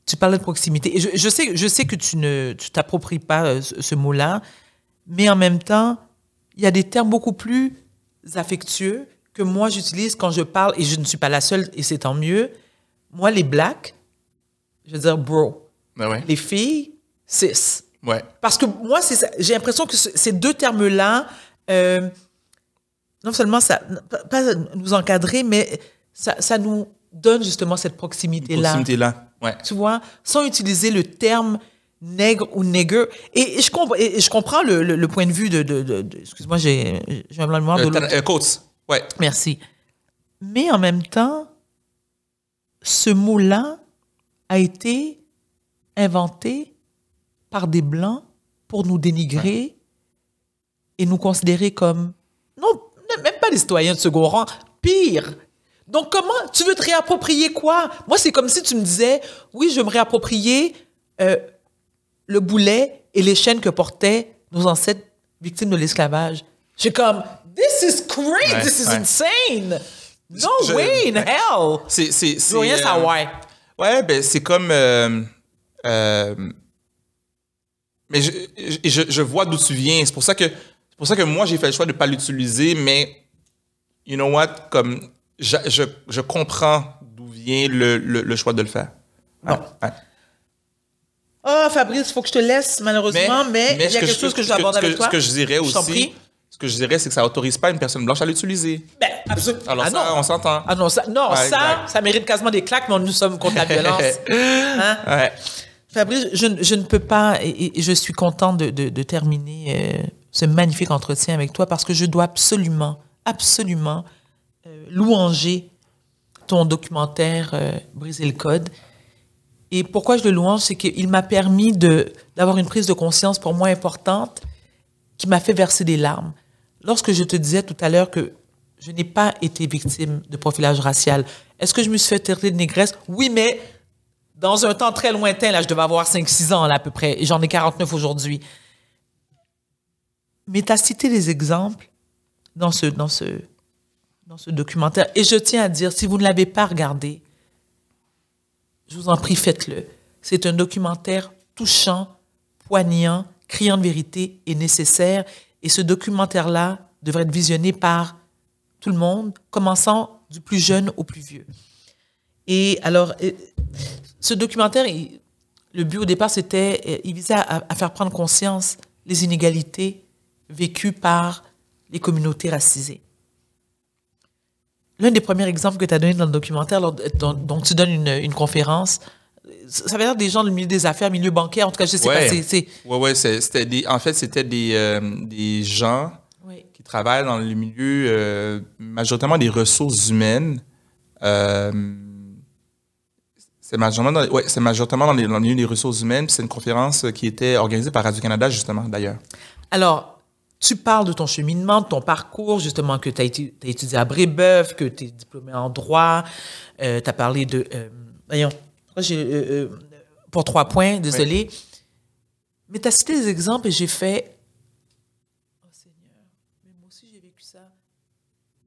tu parlais de proximité. je, je, sais, je sais que tu ne tu t'appropries pas euh, ce, mot-là, mais en même temps, il y a des termes beaucoup plus affectueux que moi j'utilise quand je parle, et je ne suis pas la seule, et c'est tant mieux. Moi, les blacks, je veux dire bro. Ben les filles, cis. Parce que moi, j'ai l'impression que ces deux termes-là, euh, non seulement ça, pas nous encadrer, mais ça, ça nous donne justement cette proximité-là. Proximité-là, ouais. Tu vois, sans utiliser le terme nègre ou nègre. Et, je, je comprends le, point de vue de... Excuse-moi, j'ai un blanc de mémoire. Euh, euh, coach, ouais. Merci. Mais en même temps, ce mot-là a été inventé par des blancs pour nous dénigrer et nous considérer comme non, même pas des citoyens de second rang, pire. Donc comment tu veux te réapproprier quoi Moi, c'est comme si tu me disais, oui, je me réapproprier euh, le boulet et les chaînes que portaient nos ancêtres victimes de l'esclavage. J'ai comme, this is crazy, this is insane. No way in hell. C'est, c'est, c'est, euh, ouais, ben c'est comme. Euh, euh mais je, je, vois d'où tu viens. C'est pour ça que c'est pour ça que moi j'ai fait le choix de ne pas l'utiliser, mais you know what, comme je, je, comprends d'où vient le, le, choix de le faire. Non. Oh Fabrice, il faut que je te laisse malheureusement, mais, il y a quelque chose que, je dois aborder avec toi. Ce que je dirais aussi ce que je dirais, c'est que ça n'autorise pas une personne blanche à l'utiliser. Ben, absolument. Alors, ah ça, on s'entend. Ah non, ça, non, ça, ça, mérite quasiment des claques, mais nous sommes contre la violence. Hein? Ouais. Fabrice, je, je, ne peux pas, et, je suis content de, de, de terminer euh, ce magnifique entretien avec toi parce que je dois absolument, absolument euh, louanger ton documentaire euh, Briser le Code. Et pourquoi je le louange, c'est qu'il m'a permis d'avoir une prise de conscience pour moi importante qui m'a fait verser des larmes. Lorsque je te disais tout à l'heure que je n'ai pas été victime de profilage racial, est-ce que je me suis fait traiter de négresse? Oui, mais dans un temps très lointain, là, je devais avoir 5-6 ans là, à peu près, et j'en ai 49 aujourd'hui. Mais tu as cité des exemples dans ce, dans, ce, dans ce documentaire. Et je tiens à dire, si vous ne l'avez pas regardé, je vous en prie, faites-le. C'est un documentaire touchant, poignant, criant de vérité et nécessaire. Et ce documentaire-là devrait être visionné par tout le monde, commençant du plus jeune au plus vieux. Et alors, euh, ce documentaire, le but au départ, c'était, euh, il visait à, faire prendre conscience les inégalités vécues par les communautés racisées. L'un des premiers exemples que tu as donné dans le documentaire, dont donc, tu donnes une, conférence ça veut dire des gens du milieu des affaires, milieu bancaire, en tout cas, je sais pas. C'est, Oui, ouais, c'était en fait, c'était des, euh, des gens qui travaillent dans le milieu majoritairement des ressources humaines. Euh, c'est majoritairement, dans les, les, des ressources humaines. C'est une conférence euh, qui était organisée par Radio-Canada, justement, d'ailleurs. Alors, tu parles de ton cheminement, de ton parcours, justement, que tu as, étudié à Brébeuf, que tu es diplômé en droit. Euh, tu as parlé de... Euh, voyons, pour trois points, désolé. Mais tu as cité des exemples et j'ai fait... Oh Seigneur, moi aussi j'ai vécu ça.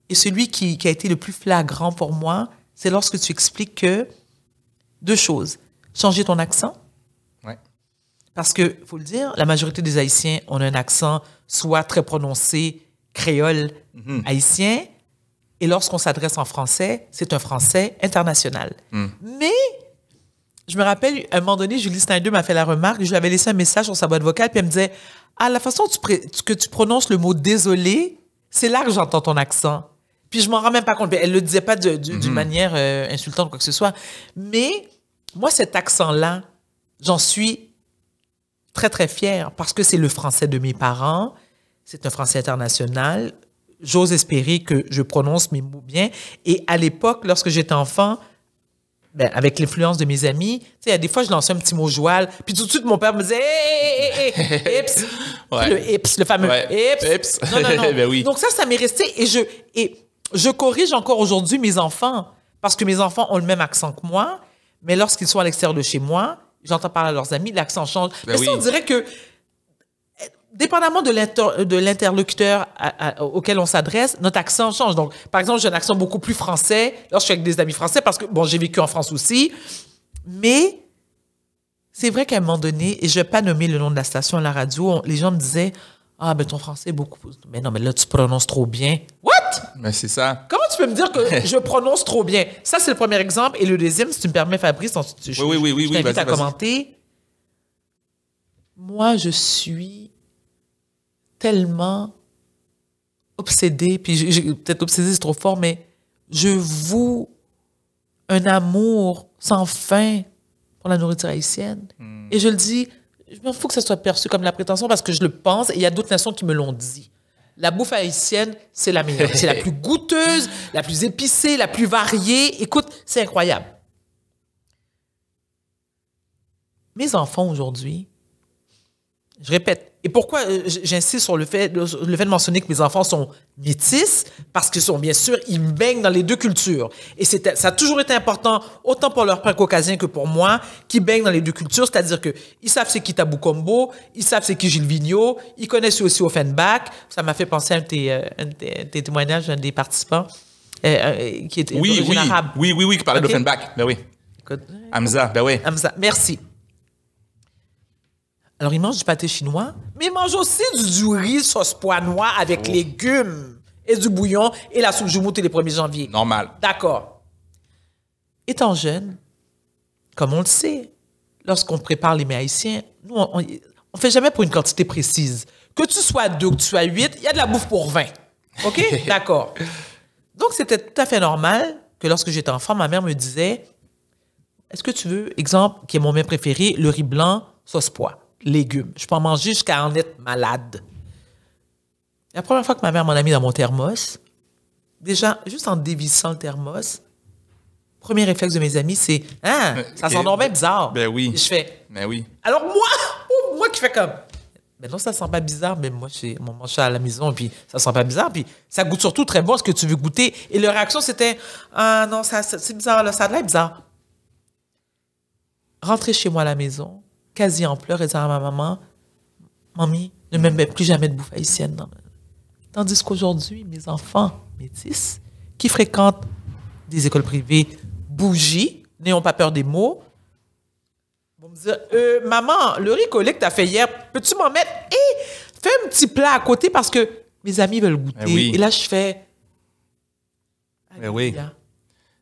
Et celui qui, qui a été le plus flagrant pour moi, c'est lorsque tu expliques que deux choses. Changer ton accent. Parce que, faut le dire, la majorité des Haïtiens ont un accent soit très prononcé créole mhm. haïtien, et lorsqu'on s'adresse en français, c'est un français international. Mm. Mais je me rappelle, à un moment donné, Julie Snyder m'a fait la remarque, je lui avais laissé un message sur sa boîte vocale, puis elle me disait, ah, la façon tu, que tu prononces le mot désolé, c'est là que j'entends ton accent. Puis je m'en rends même pas compte. Elle le disait pas d'une mhm. manière euh, insultante insultante, quoi que ce soit. Mais moi, cet accent-là, j'en suis très, très fière parce que c'est le français de mes parents. C'est un français international. J'ose espérer que je prononce mes mots bien. Et à l'époque, lorsque j'étais enfant, ben, avec l'influence de mes amis, tu sais, des fois, je lançais un petit mot joual, puis tout de suite, mon père me disait hé, Le le fameux ben Donc ça, ça m'est resté et je... Et je corrige encore aujourd'hui mes enfants parce que mes enfants ont le même accent que moi, mais lorsqu'ils sont à l'extérieur de chez moi, j'entends parler à leurs amis, l'accent change. mais ça, on dirait que, dépendamment de l'interlocuteur auquel on s'adresse, notre accent change. Donc, par exemple, j'ai un accent beaucoup plus français lorsque je suis avec des amis français parce que, bon, j'ai vécu en France aussi, mais c'est vrai qu'à un moment donné, et je vais pas nommer le nom de la station à la radio, les gens me disaient, ah, ben ton français est beaucoup. Mais non, mais là, tu prononces trop bien. What? Mais c'est ça. Comment tu peux me dire que je prononce trop bien? Ça, c'est le premier exemple. Et le deuxième, si tu me permets, Fabrice, tu, je, oui, oui, oui, je oui, t'invite à commenter. Moi, je suis tellement obsédée, puis peut-être obsédée, c'est trop fort, mais je vous un amour sans fin pour la nourriture haïtienne. Hmm. Et je le dis je m'en fous que ça soit perçu comme la prétention parce que je le pense et il y a d'autres nations qui me l'ont dit. La bouffe haïtienne, c'est la meilleure. c'est la plus goûteuse, la plus épicée, la plus variée. Écoute, c'est incroyable. Mes enfants aujourd'hui, je répète, et pourquoi euh, j'insiste sur le fait, le fait de mentionner que mes enfants sont métis? Parce qu'ils sont bien sûr, ils baignent dans les deux cultures. Et ça a toujours été important, autant pour leurs père caucasien que pour moi, qui baignent dans les deux cultures. C'est-à-dire qu'ils savent c'est qui Tabou Combo, ils savent c'est qui Gilles Vigneault, ils connaissent aussi Offenbach. Ça m'a fait penser à un de tes, euh, témoignages d'un des participants euh, qui était oui, arabe. Oui, oui, oui, qui parlait d'Offenbach. Ben oui. Écoute, Hamza, ben oui. Hamza, merci. Alors, il mange du pâté chinois, mais il mange aussi du, riz sauce pois noir avec oh. légumes et du bouillon et la soupe jumeau les 1er janvier. Normal. D'accord. Étant jeune, comme on le sait, lorsqu'on prépare les mets haïtiens, nous, on ne fait jamais pour une quantité précise. Que tu sois deux, que tu sois huit, il y a de la bouffe pour 20. OK? D'accord. Donc, c'était tout à fait normal que lorsque j'étais enfant, ma mère me disait Est-ce que tu veux, exemple, qui est mon mets préféré, le riz blanc, sauce pois légumes. Je peux en manger jusqu'à en être malade. La première fois que ma mère m'en a mis dans mon thermos, déjà, juste en dévissant le thermos, premier réflexe de mes amis, c'est Ah, ça sent bien bizarre. Ben oui. je fais Ben oui. Alors moi, moi qui fais comme Mais non, ça sent pas bizarre, mais moi, je mon manche à la maison, puis ça sent pas bizarre, puis ça goûte surtout très bon ce que tu veux goûter. Et leur réaction, c'était Ah non, ça, c'est bizarre, là, ça a bizarre. Rentrer chez moi à la maison, quasi en pleurs et ça à ma maman, mamie, ne me plus jamais de bouffe haïtienne. Tandis qu'aujourd'hui, mes enfants métis, qui fréquentent des écoles privées bougies, n'ayons pas peur des mots, vont me dire, euh, maman, le riz collé que t'as fait hier, peux-tu m'en mettre? Et eh, fais un petit plat à côté parce que mes amis veulent goûter. Eh et là, je fais... Mais eh oui.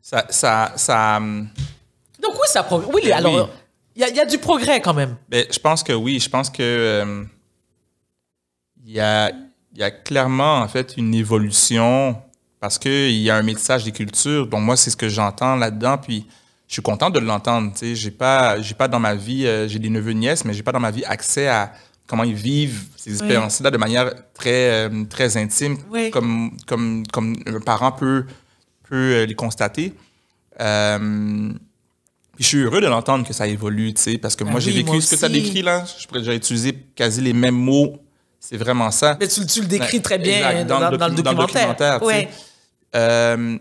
Ça, ça, ça... Hum, Donc oui, ça... Oui, alors... Il y, a du progrès quand même. Mais je pense que oui. Je pense que il euh, y, a, clairement en fait une évolution parce qu'il y a un métissage des cultures. Donc moi, c'est ce que j'entends là-dedans. Puis je suis content de l'entendre. Tu sais, j'ai pas, j'ai pas dans ma vie, euh, j'ai des neveux nièces, mais j'ai pas dans ma vie accès à comment ils vivent ces expériences-là de manière très, euh, très intime, comme, comme, comme un parent peut, peut les constater. Euh, je suis heureux de l'entendre que ça évolue, tu sais, parce que ben moi, j'ai vécu ce que tu as décrit, là. Je pourrais déjà utiliser quasi les mêmes mots. C'est vraiment ça. Mais tu, le décris ben, très bien dans, le documentaire. Euh,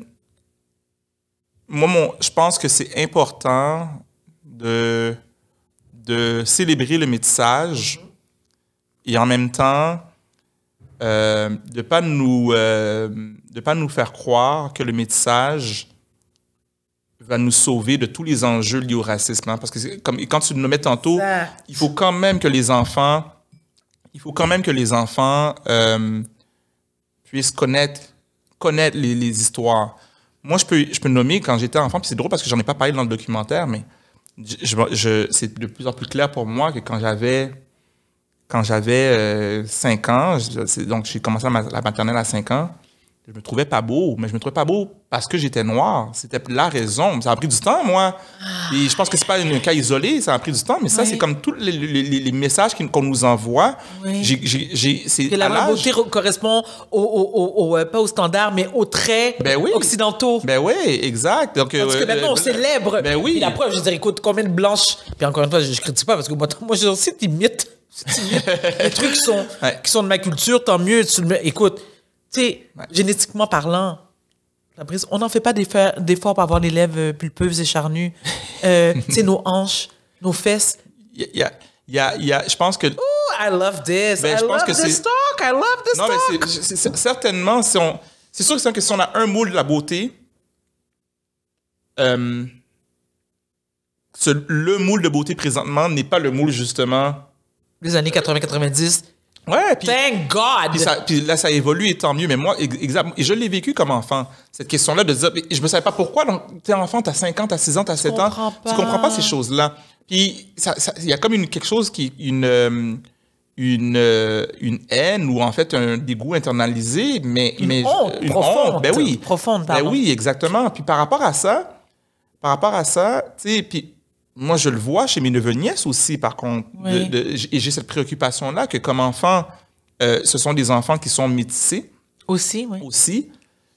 moi, je pense que c'est important de, de célébrer le métissage mm-hmm. et en même temps euh, de ne pas, nous, euh, pas nous faire croire que le métissage va nous sauver de tous les enjeux liés au racisme. Hein, parce que, comme quand tu nous mets tantôt, il faut quand même que les enfants, il faut quand même que les enfants euh, puissent connaître, connaître les, histoires. Moi, je peux, je peux nommer quand j'étais enfant, c'est drôle parce que j'en ai pas parlé dans le documentaire, mais c'est de plus en plus clair pour moi que quand j'avais quand j'avais 5 euh, ans, donc j'ai commencé la maternelle à 5 ans, je me trouvais pas beau, mais je me trouvais pas beau parce que j'étais noir. C'était la raison. Ça a pris du temps, moi. Et je pense que c'est pas un cas isolé, ça a pris du temps, mais ça, c'est comme tous les, messages qu'on nous envoie. c'est la beauté correspond au, au, au, pas aux standards, mais aux traits ben oui. occidentaux. Ben oui, exact. Donc, parce euh, que maintenant, on euh, célèbre. Ben oui. la preuve, je veux écoute, combien de blanches. Puis encore une fois, je, critique pas parce que moi, moi aussi des aussi Les trucs qui sont, qui sont de ma culture, tant mieux. écoute, tu sais, génétiquement parlant, on n'en fait pas d'efforts pour avoir les lèvres pulpeuses et charnues. Euh, tu nos hanches, nos fesses. Il y a, y je pense que. Oh, I love this. Ben, I love this talk. I love this non, Mais certainement, si c'est sûr que si on a un moule de la beauté, euh, le moule de beauté présentement n'est pas le moule justement. Les années 80-90 Ouais, puis, Thank God! Puis, là, ça évolue et tant mieux. Mais moi, exactement, et je l'ai vécu comme enfant, cette question-là de dire, je me savais pas pourquoi, t'es enfant, t'as 5 ans, t'as 6 ans, t'as 7 ans. Pas. Tu comprends pas ces choses-là. Puis il y a comme une, quelque chose qui, une, euh, une, euh, une haine ou en fait un dégoût internalisé, mais. Une mais, honte, profonde. ben oui. Profonde, pardon. Ben oui, exactement. Puis par rapport à ça, par rapport à ça, tu sais, puis moi, je le vois chez mes neveux nièces aussi, par contre. et j'ai cette préoccupation-là que comme enfant, euh, ce sont des enfants qui sont métissés. Aussi, oui. Aussi,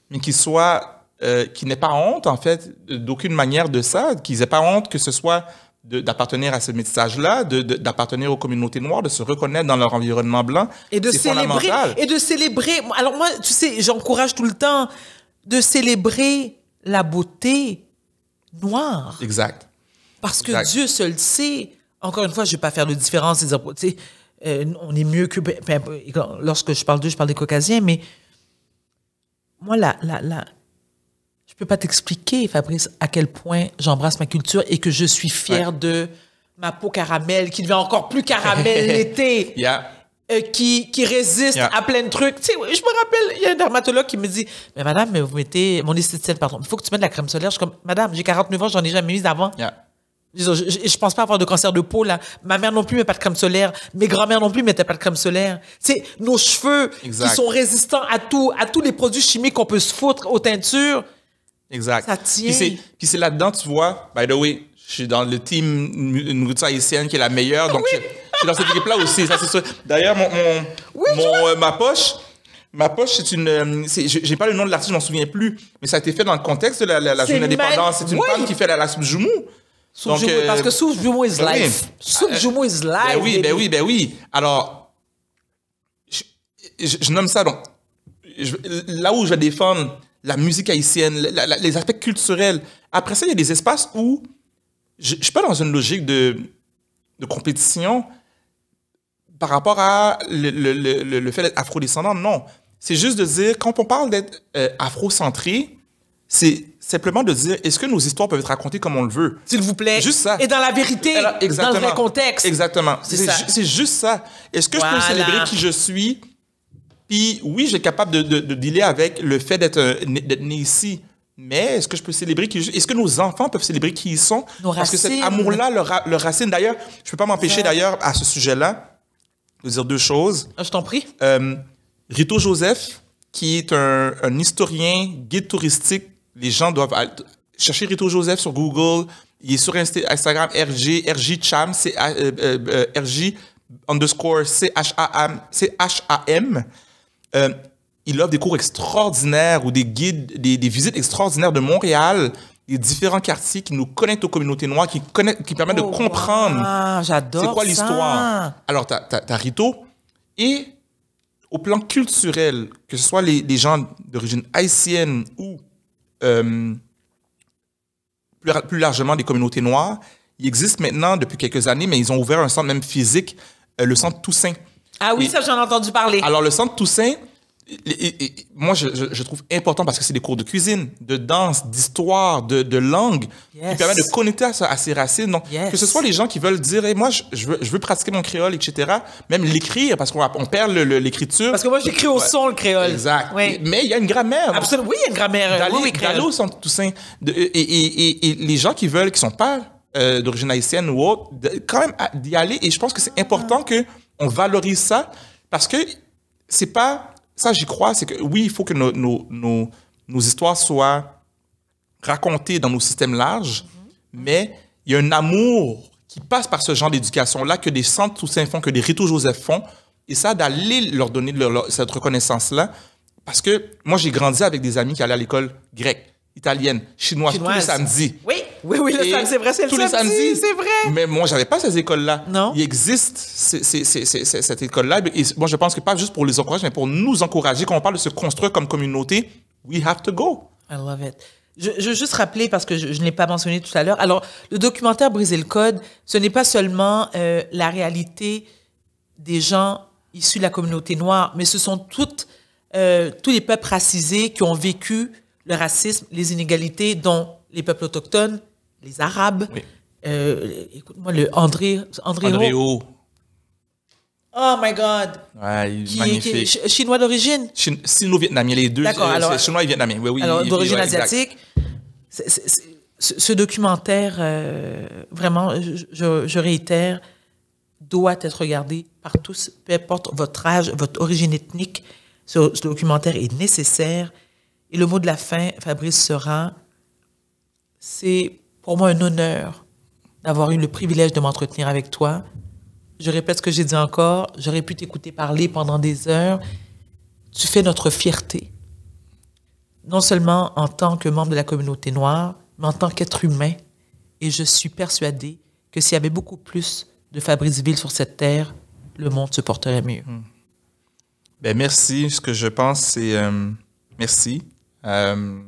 mais qui soient, euh, qui n'aient pas honte, en fait, d'aucune manière de ça, qu'ils n'aient pas honte que ce soit d'appartenir à ce métissage-là, d'appartenir aux communautés noires, de se reconnaître dans leur environnement blanc. Et de célébrer. Et de célébrer. Alors moi, tu sais, j'encourage tout le temps de célébrer la beauté noire. Exact parce que Dieu seul sait. Encore une fois, je ne vais pas faire de différence. Dire, euh, on est mieux que. Lorsque je parle d'eux, je parle des Caucasiens, mais moi, là, là, là je ne peux pas t'expliquer, Fabrice, à quel point j'embrasse ma culture et que je suis fière de ma peau caramel qui devient encore plus caramel l'été. Yeah. Euh, qui, qui résiste à plein de trucs. Tu sais, je me rappelle, il y a un dermatologue qui me dit Mais madame, mais vous mettez. Mon esthéticienne, pardon, il faut que tu mettes de la crème solaire. Je suis comme Madame, j'ai 49 ans, j'en ai jamais mis d'avant. » je, je, pense pas avoir de cancer de peau là. Ma mère non plus met pas de crème solaire. Mes grands-mères non plus mettaient pas de crème solaire. C'est nos cheveux qui sont résistants à tout, à tous les produits chimiques qu'on peut se foutre aux teintures. Exact. Ça tient. Puis c'est là-dedans, tu vois. By the way, je suis dans le team une routine qui est la meilleure, donc je, suis dans cette équipe là aussi. Ça c'est D'ailleurs, mon, mon, euh, ma poche. Ma poche, c'est une. Euh, j'ai pas le nom de l'artiste, je m'en souviens plus, mais ça a été fait dans le contexte de la, la, la C'est une femme qui fait la, la Jumu. Euh, parce que sous jumeau is ben euh, ben life. Oui. is life. Ben oui, ben oui, ben oui. Alors, je, nomme ça là où je vais défendre la musique haïtienne, les aspects culturels. Après ça, il y a des espaces où je ne suis pas dans une logique de, de compétition par rapport à le, fait d'être afrodescendant. Non. C'est juste de dire, quand on parle d'être afro euh, afrocentré, c'est simplement de dire est-ce que nos histoires peuvent être racontées comme on le veut S'il vous plaît. Juste ça. Et dans la vérité, dans le vrai contexte. Exactement. C'est juste ça. Est-ce que je peux célébrer qui je suis Puis oui, j'ai capable de, de, dealer avec le fait euh, d'être né ici. Mais est-ce que je peux célébrer qui Est-ce que nos enfants peuvent célébrer qui ils sont nos Parce que cet amour-là, leur, leur, racine. D'ailleurs, je peux pas m'empêcher d'ailleurs à ce sujet-là de dire deux choses. Ah, je t'en prie. Euh, Rito Joseph, qui est un, un historien, guide touristique les gens doivent chercher Rito Joseph sur Google. Il est sur Instagram RG, RG Cham, c euh, euh, euh, RG underscore C-H-A-M. a il offre des cours extraordinaires ou des guides, des, visites extraordinaires de Montréal, des différents quartiers qui nous connectent aux communautés noires, qui, permettent de oh, comprendre c'est quoi l'histoire. Alors, tu as, Rito. Et au plan culturel, que ce soit les, les gens d'origine haïtienne ou euh, plus, largement des communautés noires. Il existe maintenant depuis quelques années, mais ils ont ouvert un centre même physique, euh, le centre Toussaint. Ah oui, ça j'en ai entendu parler. Alors le centre Toussaint, et, moi, je, trouve important parce que c'est des cours de cuisine, de danse, d'histoire, de, de, langue qui permettent de connecter à, à ses racines. Donc, que ce soit les gens qui veulent dire, moi, je, je, veux, pratiquer mon créole, etc., même l'écrire parce qu'on on perd l'écriture. Parce que moi, j'écris au son le créole. Exact. Mais il y a une grammaire. Oui, il y a une grammaire. Euh, D'aller oui, au tous De, et, les gens qui veulent, qui sont pas euh, d'origine haïtienne ou autre, quand même d'y aller. Et je pense que c'est important qu'on ah. que on valorise ça parce que c'est pas ça, j'y crois, c'est que oui, il faut que nos, nos, nos, histoires soient racontées dans nos systèmes larges, mhm. mais il y a un amour qui passe par ce genre d'éducation-là que des centres saints font, que des Rito Joseph font, et ça, d'aller leur donner leur, cette reconnaissance-là, parce que moi, j'ai grandi avec des amis qui allaient à l'école grecque, italienne, chinoise, chinoise. tous les samedis. Oui. Oui, oui, le c'est vrai, c'est le tous les C'est vrai. Mais moi, j'avais pas ces écoles-là. Non. Il existe cette école-là. moi, je pense que pas juste pour les encourager, mais pour nous encourager, quand on parle de se construire comme communauté, we have to go. I love it. Je, je veux juste rappeler, parce que je, je ne l'ai pas mentionné tout à l'heure, alors le documentaire Briser le Code, ce n'est pas seulement euh, la réalité des gens issus de la communauté noire, mais ce sont toutes, euh, tous les peuples racisés qui ont vécu le racisme, les inégalités, dont les peuples autochtones, les Arabes. Euh, écoute-moi, le André. André, Oh my God! magnifique. chinois d'origine? Sino-vietnamien, les deux. D'accord, euh, alors. Chinois et vietnamien, oui, oui. Alors, d'origine asiatique. ce, documentaire, euh, vraiment, je, réitère, doit être regardé par tous, peu importe votre âge, votre origine ethnique. Ce, ce documentaire est nécessaire. Et le mot de la fin, Fabrice sera, c'est pour moi un honneur d'avoir eu le privilège de m'entretenir avec toi. Je répète ce que j'ai dit encore, j'aurais pu t'écouter parler pendant des heures. Tu fais notre fierté, non seulement en tant que membre de la communauté noire, mais en tant qu'être humain. Et je suis persuadé que s'il y avait beaucoup plus de Fabrice Ville sur cette terre, le monde se porterait mieux. Hmm. Ben merci. Ce que je pense, c'est euh, merci. Euh,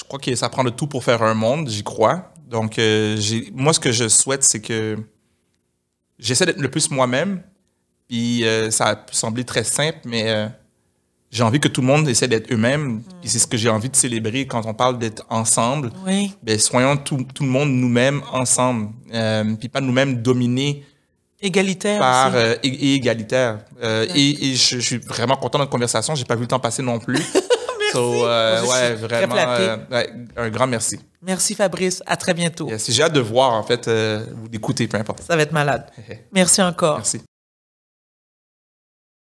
je crois que ça prend le tout pour faire un monde, j'y crois. Donc, euh, moi, ce que je souhaite, c'est que j'essaie d'être le plus moi-même. Puis euh, ça a semblé très simple, mais euh, j'ai envie que tout le monde essaie d'être eux-mêmes. Et c'est ce que j'ai envie de célébrer quand on parle d'être ensemble. Oui. Ben, soyons tout, le monde nous-mêmes ensemble. puis pas nous-mêmes dominés. Égalitaire. Par, et, égalitaire. et, je, je, suis vraiment content de notre conversation. J'ai pas vu le temps passer non plus. So, euh, euh, ouais, vraiment. un grand merci. Merci Fabrice. À très bientôt. J'ai hâte de voir, en fait, vous euh, ou d'écouter, peu importe. Ça va être malade. merci encore. Merci.